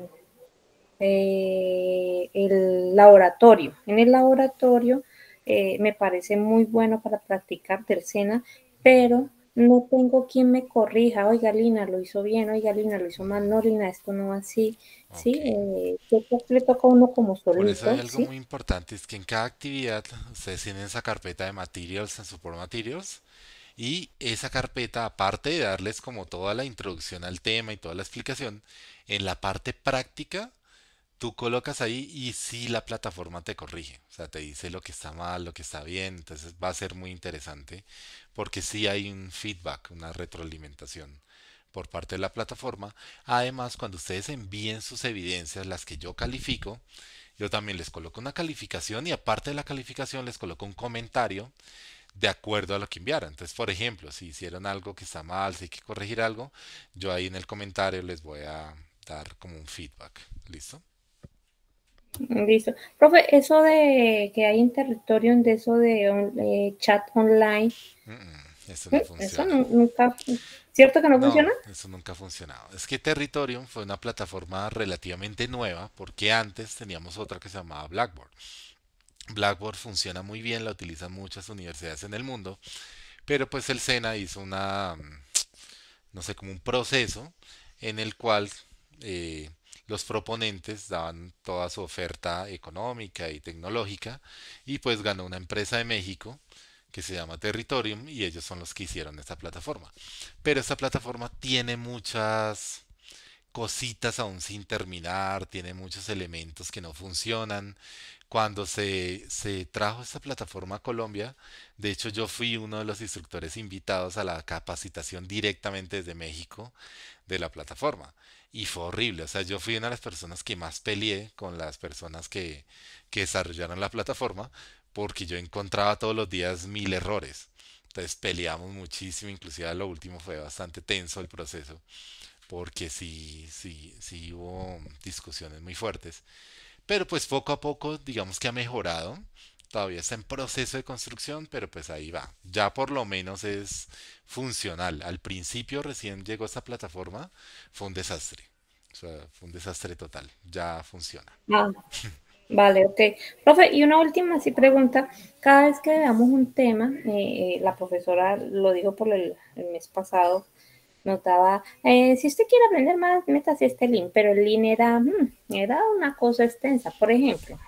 eh, el laboratorio. En el laboratorio me parece muy bueno para practicar tercena, pero no tengo quien me corrija, oiga Lina, lo hizo bien, oiga Lina, lo hizo mal, no Lina, esto no va así, ¿sí? Eh, le toca uno como solito. Por eso hay algo muy importante, es que en cada actividad ustedes tienen esa carpeta de materials en support materials y esa carpeta, aparte de darles como toda la introducción al tema y toda la explicación, en la parte práctica tú colocas ahí y si la plataforma te corrige, o sea, te dice lo que está mal, lo que está bien, entonces va a ser muy interesante porque sí hay un feedback, una retroalimentación por parte de la plataforma. Además, cuando ustedes envíen sus evidencias, las que yo califico, yo también les coloco una calificación y aparte de la calificación les coloco un comentario de acuerdo a lo que enviaran, Entonces, por ejemplo, si hicieron algo que está mal, si hay que corregir algo, yo ahí en el comentario les voy a dar como un feedback. ¿Listo? Listo. Profe, eso de que hay un territorio de eso de eh, chat online. eso no ¿Eh? funciona. nunca. ¿Cierto que no, funciona? Eso nunca ha funcionado. Es que Territorium fue una plataforma relativamente nueva porque antes teníamos otra que se llamaba Blackboard. Blackboard funciona muy bien, la utilizan muchas universidades en el mundo, pero pues el SENA hizo una, mm, no sé, como un proceso en el cual eh, los proponentes daban toda su oferta económica y tecnológica y pues ganó una empresa de México que se llama Territorium y ellos son los que hicieron esta plataforma. Pero esta plataforma tiene muchas cositas aún sin terminar, tiene muchos elementos que no funcionan. Cuando se, se, trajo esta plataforma a Colombia, de hecho yo fui uno de los instructores invitados a la capacitación directamente desde México de la plataforma y fue horrible. O sea, yo fui una de las personas que más peleé con las personas que, que desarrollaron la plataforma porque yo encontraba todos los días mil errores. Entonces peleamos muchísimo, inclusive lo último fue bastante tenso el proceso, porque sí, sí, sí hubo discusiones muy fuertes. Pero pues poco a poco, digamos que ha mejorado todavía está en proceso de construcción, pero pues ahí va. Ya por lo menos es funcional. Al principio recién llegó esta plataforma, fue un desastre. fue un desastre total. Ya funciona. Ah, vale, ok. Profe, y una última sí, pregunta. Cada vez que veamos un tema, eh, eh, la profesora, lo dijo por el, mes pasado, notaba, eh, si usted quiere aprender más, metas este link, pero el link era, mm, era una cosa extensa. Por ejemplo,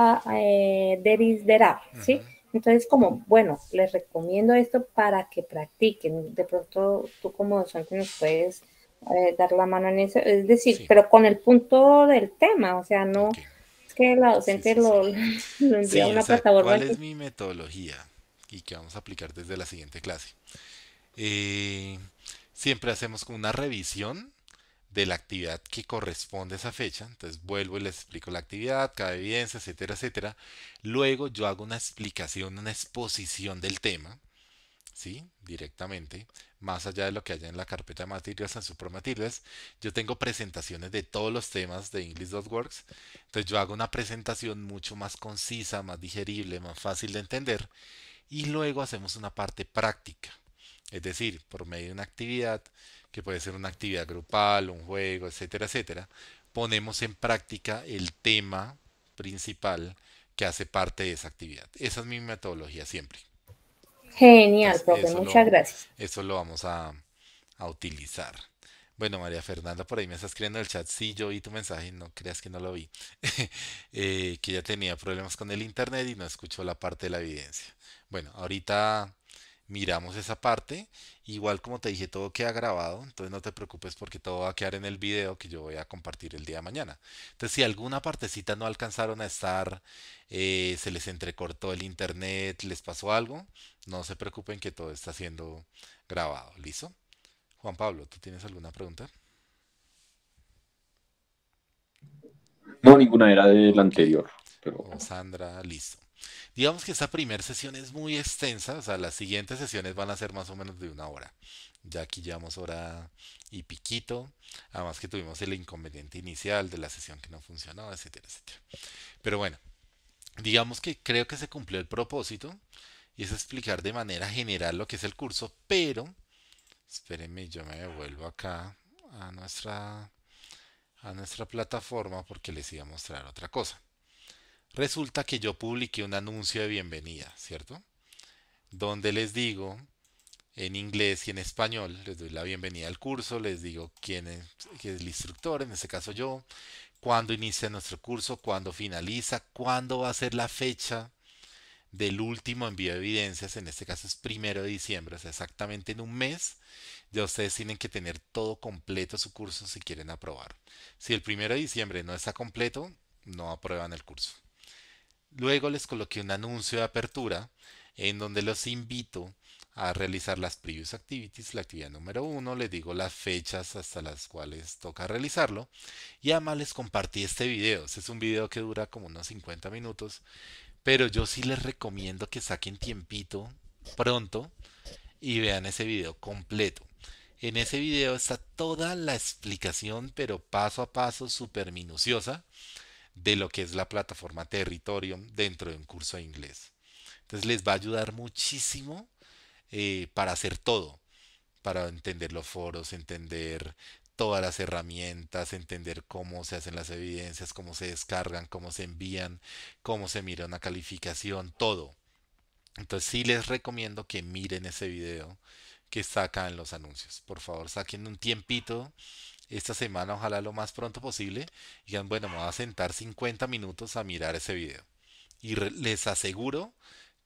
a, eh, de ¿sí? Entonces, como, bueno, les recomiendo esto para que practiquen. De pronto, tú como docente nos puedes eh, dar la mano en eso. Es decir, pero con el punto del tema, o sea, no es que la docente lo, una plataforma. ¿Cuál es mi metodología y que vamos a aplicar desde la siguiente clase? Eh, siempre hacemos como una revisión de la actividad que corresponde a esa fecha. Entonces vuelvo y les explico la actividad, cada evidencia, etcétera, etcétera. Luego yo hago una explicación, una exposición del tema, ¿sí? Directamente, más allá de lo que haya en la carpeta de materias en Supermaterials. Yo tengo presentaciones de todos los temas de English.works. Entonces yo hago una presentación mucho más concisa, más digerible, más fácil de entender. Y luego hacemos una parte práctica. Es decir, por medio de una actividad que puede ser una actividad grupal, un juego, etcétera, etcétera, ponemos en práctica el tema principal que hace parte de esa actividad. Esa es mi metodología siempre. Genial, profe, muchas gracias. Eso lo vamos a, utilizar. Bueno, María Fernanda, por ahí me estás escribiendo en el chat. Sí, yo vi tu mensaje, no creas que no lo vi. Eh, que ya tenía problemas con el internet y no escuchó la parte de la evidencia. Bueno, ahorita miramos esa parte. Igual como te dije, todo queda grabado, entonces no te preocupes porque todo va a quedar en el video que yo voy a compartir el día de mañana. Entonces si alguna partecita no alcanzaron a estar, eh, se les entrecortó el internet, les pasó algo, no se preocupen que todo está siendo grabado, ¿listo? Juan Pablo, ¿tú tienes alguna pregunta? No, ninguna era del anterior. Pero... Sandra, listo. Digamos que esta primera sesión es muy extensa, o sea, las siguientes sesiones van a ser más o menos de una hora. Ya aquí llevamos hora y piquito, además que tuvimos el inconveniente inicial de la sesión que no funcionaba, etcétera, etcétera. Pero bueno, digamos que creo que se cumplió el propósito y es explicar de manera general lo que es el curso, pero espérenme, yo me devuelvo acá a nuestra a nuestra plataforma porque les iba a mostrar otra cosa. Resulta que yo publiqué un anuncio de bienvenida, ¿cierto? Donde les digo en inglés y en español, les doy la bienvenida al curso, les digo quién es, el instructor, en este caso yo, cuándo inicia nuestro curso, cuándo finaliza, cuándo va a ser la fecha del último envío de evidencias, en este caso es primero de diciembre, o sea, exactamente en un mes, ya ustedes tienen que tener todo completo su curso si quieren aprobar. Si el primero de diciembre no está completo, no aprueban el curso. Luego les coloqué un anuncio de apertura en donde los invito a realizar las previous activities, la actividad número uno, les digo las fechas hasta las cuales toca realizarlo y además les compartí este video, es un video que dura como unos 50 minutos, pero yo sí les recomiendo que saquen tiempito pronto y vean ese video completo. En ese video está toda la explicación, pero paso a paso, súper minuciosa de lo que es la plataforma Territorium dentro de un curso de inglés. Entonces les va a ayudar muchísimo eh, para hacer todo, para entender los foros, entender todas las herramientas, entender cómo se hacen las evidencias, cómo se descargan, cómo se envían, cómo se mira una calificación, todo. Entonces sí les recomiendo que miren ese video que está acá en los anuncios. Por favor, saquen un tiempito esta semana, ojalá lo más pronto posible, y bueno, me voy a sentar 50 minutos a mirar ese video. Y les aseguro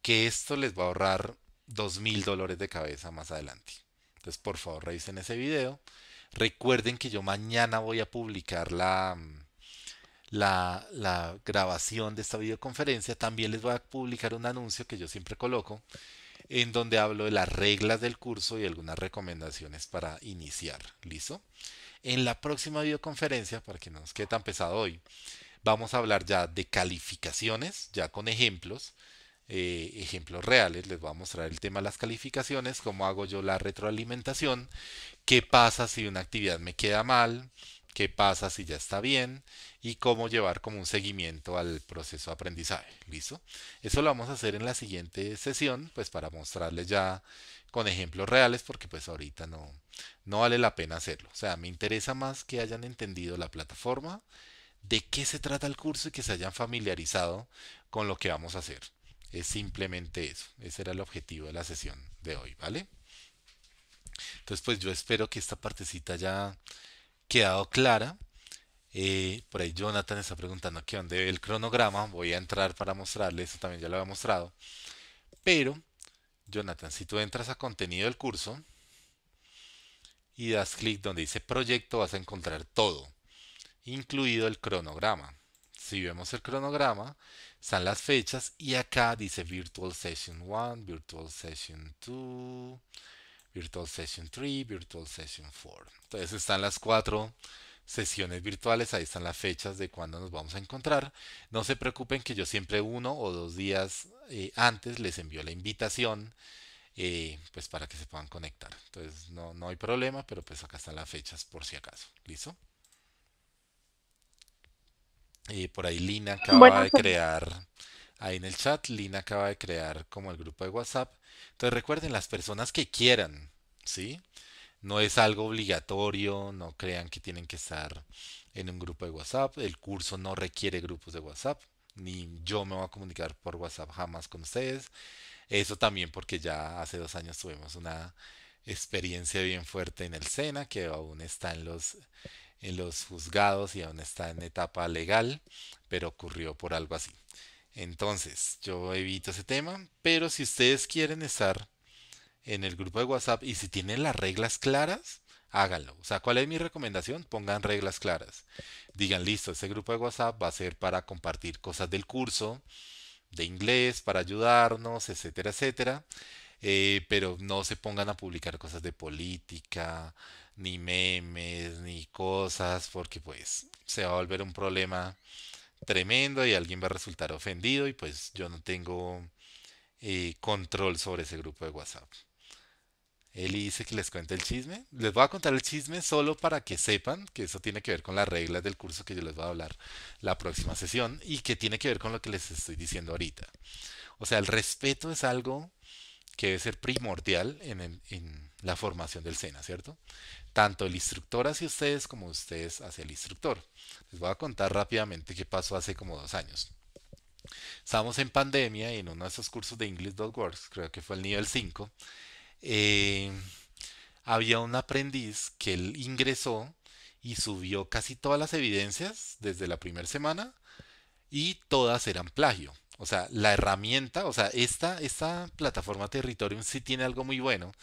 que esto les va a ahorrar 2.000 dólares de cabeza más adelante. Entonces, por favor, revisen ese video. Recuerden que yo mañana voy a publicar la, la, la grabación de esta videoconferencia. También les voy a publicar un anuncio que yo siempre coloco, en donde hablo de las reglas del curso y algunas recomendaciones para iniciar. ¿Listo? En la próxima videoconferencia, para que no nos quede tan pesado hoy, vamos a hablar ya de calificaciones, ya con ejemplos, eh, ejemplos reales. Les voy a mostrar el tema de las calificaciones, cómo hago yo la retroalimentación, qué pasa si una actividad me queda mal, qué pasa si ya está bien y cómo llevar como un seguimiento al proceso de aprendizaje. ¿Listo? Eso lo vamos a hacer en la siguiente sesión, pues para mostrarles ya con ejemplos reales porque pues ahorita no, no vale la pena hacerlo. O sea, me interesa más que hayan entendido la plataforma, de qué se trata el curso y que se hayan familiarizado con lo que vamos a hacer. Es simplemente eso. Ese era el objetivo de la sesión de hoy, ¿vale? Entonces, pues yo espero que esta partecita haya quedado clara. Eh, por ahí Jonathan está preguntando aquí dónde ve el cronograma. Voy a entrar para mostrarle, eso también ya lo había mostrado. Pero Jonathan, si tú entras a contenido del curso y das clic donde dice proyecto, vas a encontrar todo, incluido el cronograma. Si vemos el cronograma, están las fechas y acá dice Virtual Session 1, Virtual Session 2, Virtual Session 3, Virtual Session 4. Entonces están las cuatro sesiones virtuales, ahí están las fechas de cuándo nos vamos a encontrar. No se preocupen que yo siempre uno o dos días eh, antes les envío la invitación eh, pues para que se puedan conectar. Entonces no, no hay problema, pero pues acá están las fechas por si acaso. ¿Listo? Eh, por ahí Lina acaba de pues crear, ahí en el chat, Lina acaba de crear como el grupo de WhatsApp. Entonces recuerden, las personas que quieran, ¿sí? sí no es algo obligatorio, no crean que tienen que estar en un grupo de WhatsApp. El curso no requiere grupos de WhatsApp, ni yo me voy a comunicar por WhatsApp jamás con ustedes. Eso también porque ya hace dos años tuvimos una experiencia bien fuerte en el SENA, que aún está en los, en los juzgados y aún está en etapa legal, pero ocurrió por algo así. Entonces, yo evito ese tema, pero si ustedes quieren estar en el grupo de WhatsApp y si tienen las reglas claras, háganlo. O sea, ¿cuál es mi recomendación? Pongan reglas claras. Digan, listo, ese grupo de WhatsApp va a ser para compartir cosas del curso, de inglés, para ayudarnos, etcétera, etcétera. Eh, pero no se pongan a publicar cosas de política, ni memes, ni cosas, porque pues se va a volver un problema tremendo y alguien va a resultar ofendido y pues yo no tengo eh, control sobre ese grupo de WhatsApp. Eli dice que les cuente el chisme. Les voy a contar el chisme solo para que sepan que eso tiene que ver con las reglas del curso que yo les voy a hablar la próxima sesión y que tiene que ver con lo que les estoy diciendo ahorita. O sea, el respeto es algo que debe ser primordial en, la formación del SENA, ¿cierto? Tanto el instructor hacia ustedes como ustedes hacia el instructor. Les voy a contar rápidamente qué pasó hace como dos años. Estábamos en pandemia y en uno de esos cursos de English.works, creo que fue el nivel 5, eh, había un aprendiz que él ingresó y subió casi todas las evidencias desde la primera semana y todas eran plagio. O sea, la herramienta, o sea, esta, esta plataforma Territorium sí tiene algo muy bueno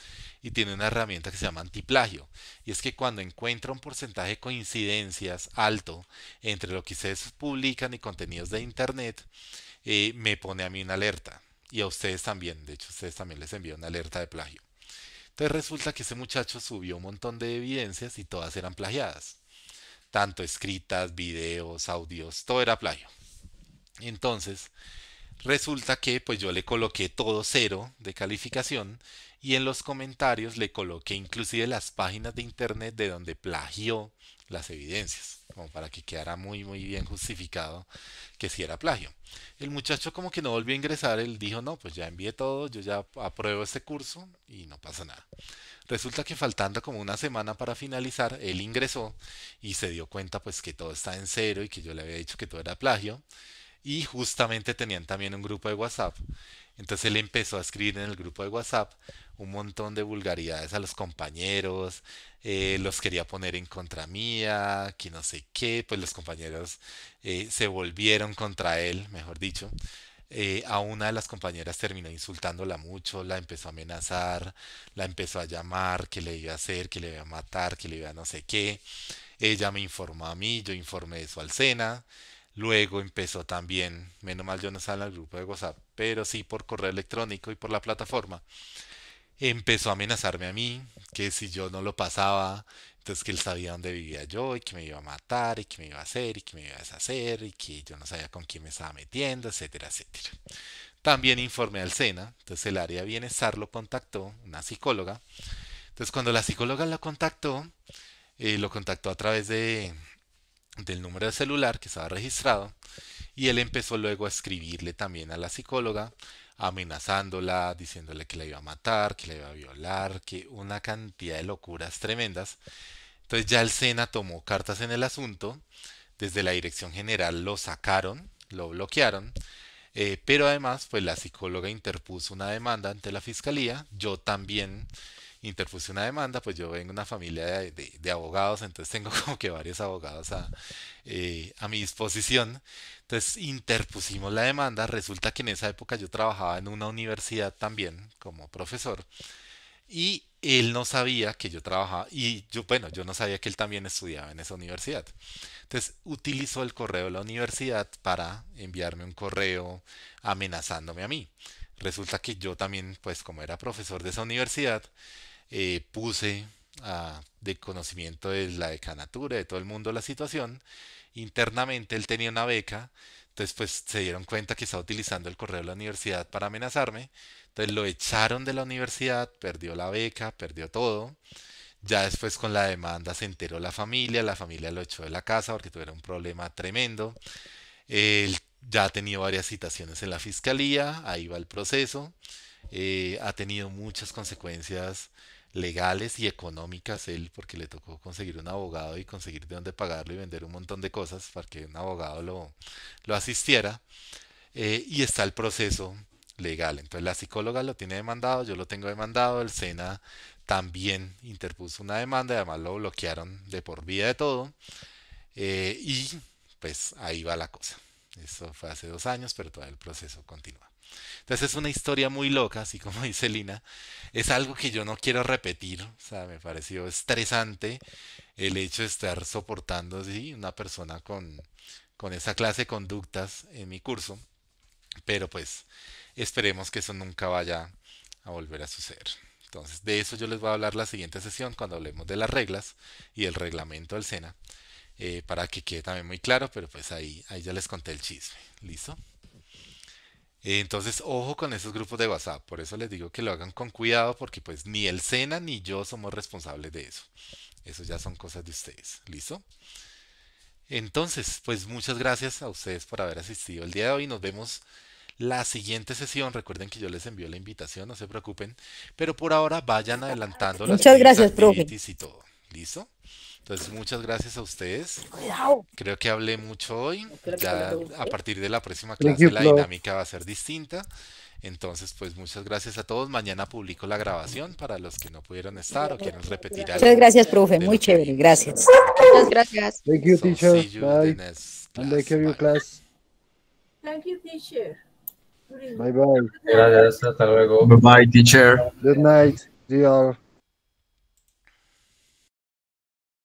y tiene una herramienta que se llama antiplagio. Y es que cuando encuentra un porcentaje de coincidencias alto entre lo que ustedes publican y contenidos de Internet, eh, me pone a mí una alerta. Y a ustedes también, de hecho, ustedes también les envía una alerta de plagio. Entonces resulta que ese muchacho subió un montón de evidencias y todas eran plagiadas. Tanto escritas, videos, audios, todo era plagio. Entonces, resulta que pues yo le coloqué todo cero de calificación y en los comentarios le coloqué inclusive las páginas de internet de donde plagió las evidencias, como para que quedara muy, muy bien justificado que si era plagio. El muchacho como que no volvió a ingresar, él dijo, no, pues ya envié todo, yo ya apruebo este curso y no pasa nada. Resulta que faltando como una semana para finalizar, él ingresó y se dio cuenta pues que todo está en cero y que yo le había dicho que todo era plagio y justamente tenían también un grupo de WhatsApp. Entonces él empezó a escribir en el grupo de WhatsApp un montón de vulgaridades a los compañeros, eh, los quería poner en contra mía, que no sé qué, pues los compañeros eh, se volvieron contra él, mejor dicho. Eh, a una de las compañeras terminó insultándola mucho, la empezó a amenazar, la empezó a llamar, que le iba a hacer, que le iba a matar, que le iba a no sé qué. Ella me informó a mí, yo informé eso su alcena. Luego empezó también, menos mal yo no estaba en el grupo de WhatsApp, pero sí por correo electrónico y por la plataforma. Empezó a amenazarme a mí, que si yo no lo pasaba, entonces que él sabía dónde vivía yo y que me iba a matar y que me iba a hacer y que me iba a deshacer y que yo no sabía con quién me estaba metiendo, etcétera, etcétera. También informé al SENA, entonces el área bienestar lo contactó, una psicóloga. Entonces cuando la psicóloga lo contactó, eh, lo contactó a través de, del número de celular que estaba registrado y él empezó luego a escribirle también a la psicóloga amenazándola, diciéndole que la iba a matar, que la iba a violar, que una cantidad de locuras tremendas. Entonces ya el SENA tomó cartas en el asunto, desde la dirección general lo sacaron, lo bloquearon, eh, pero además pues la psicóloga interpuso una demanda ante la fiscalía, yo también interpuse una demanda, pues yo vengo de una familia de, abogados, entonces tengo como que varios abogados a, eh, a mi disposición. Entonces interpusimos la demanda, resulta que en esa época yo trabajaba en una universidad también como profesor y él no sabía que yo trabajaba y yo, bueno, yo no sabía que él también estudiaba en esa universidad. Entonces utilizó el correo de la universidad para enviarme un correo amenazándome a mí. Resulta que yo también, pues como era profesor de esa universidad, eh, puse de conocimiento de la decanatura, de todo el mundo la situación. Internamente él tenía una beca, entonces pues se dieron cuenta que estaba utilizando el correo de la universidad para amenazarme, entonces lo echaron de la universidad, perdió la beca, perdió todo. Ya después con la demanda se enteró la familia, la familia lo echó de la casa porque tuviera un problema tremendo. Él ya ha tenido varias citaciones en la fiscalía, ahí va el proceso. Eh, ha tenido muchas consecuencias legales y económicas él, porque le tocó conseguir un abogado y conseguir de dónde pagarlo y vender un montón de cosas para que un abogado lo, lo asistiera. Eh, y está el proceso legal. Entonces la psicóloga lo tiene demandado, yo lo tengo demandado, el SENA también interpuso una demanda y además lo bloquearon de por vida de todo. Eh, y pues ahí va la cosa. Eso fue hace dos años, pero todavía el proceso continúa. Entonces es una historia muy loca, así como dice Lina. Es algo que yo no quiero repetir, o sea, me pareció estresante el hecho de estar soportando una persona con, con esa clase de conductas en mi curso, pero pues esperemos que eso nunca vaya a volver a suceder. Entonces, de eso yo les voy a hablar la siguiente sesión cuando hablemos de las reglas y el reglamento del SENA, eh, para que quede también muy claro, pero pues ahí, ahí ya les conté el chisme. ¿Listo? Entonces, ojo con esos grupos de WhatsApp. Por eso les digo que lo hagan con cuidado porque pues ni el SENA ni yo somos responsables de eso. Eso ya son cosas de ustedes. ¿Listo? Entonces, pues muchas gracias a ustedes por haber asistido el día de hoy. Nos vemos la siguiente sesión. Recuerden que yo les envío la invitación, no se preocupen. Pero por ahora vayan adelantando las Muchas gracias, profe. y todo. ¿Listo? Entonces, muchas gracias a ustedes. Creo que hablé mucho hoy. Ya a partir de la próxima clase la dinámica va a ser distinta. Entonces, pues muchas gracias a todos. Mañana publico la grabación para los que no pudieron estar o quieren repetir algo. Muchas gracias, profe. Muy chévere. Gracias. Muchas gracias. Thank you, teacher. So, you bye. Class. class. Thank you, teacher. Bye bye. Gracias, hasta luego. Bye bye, teacher. Good night, dear.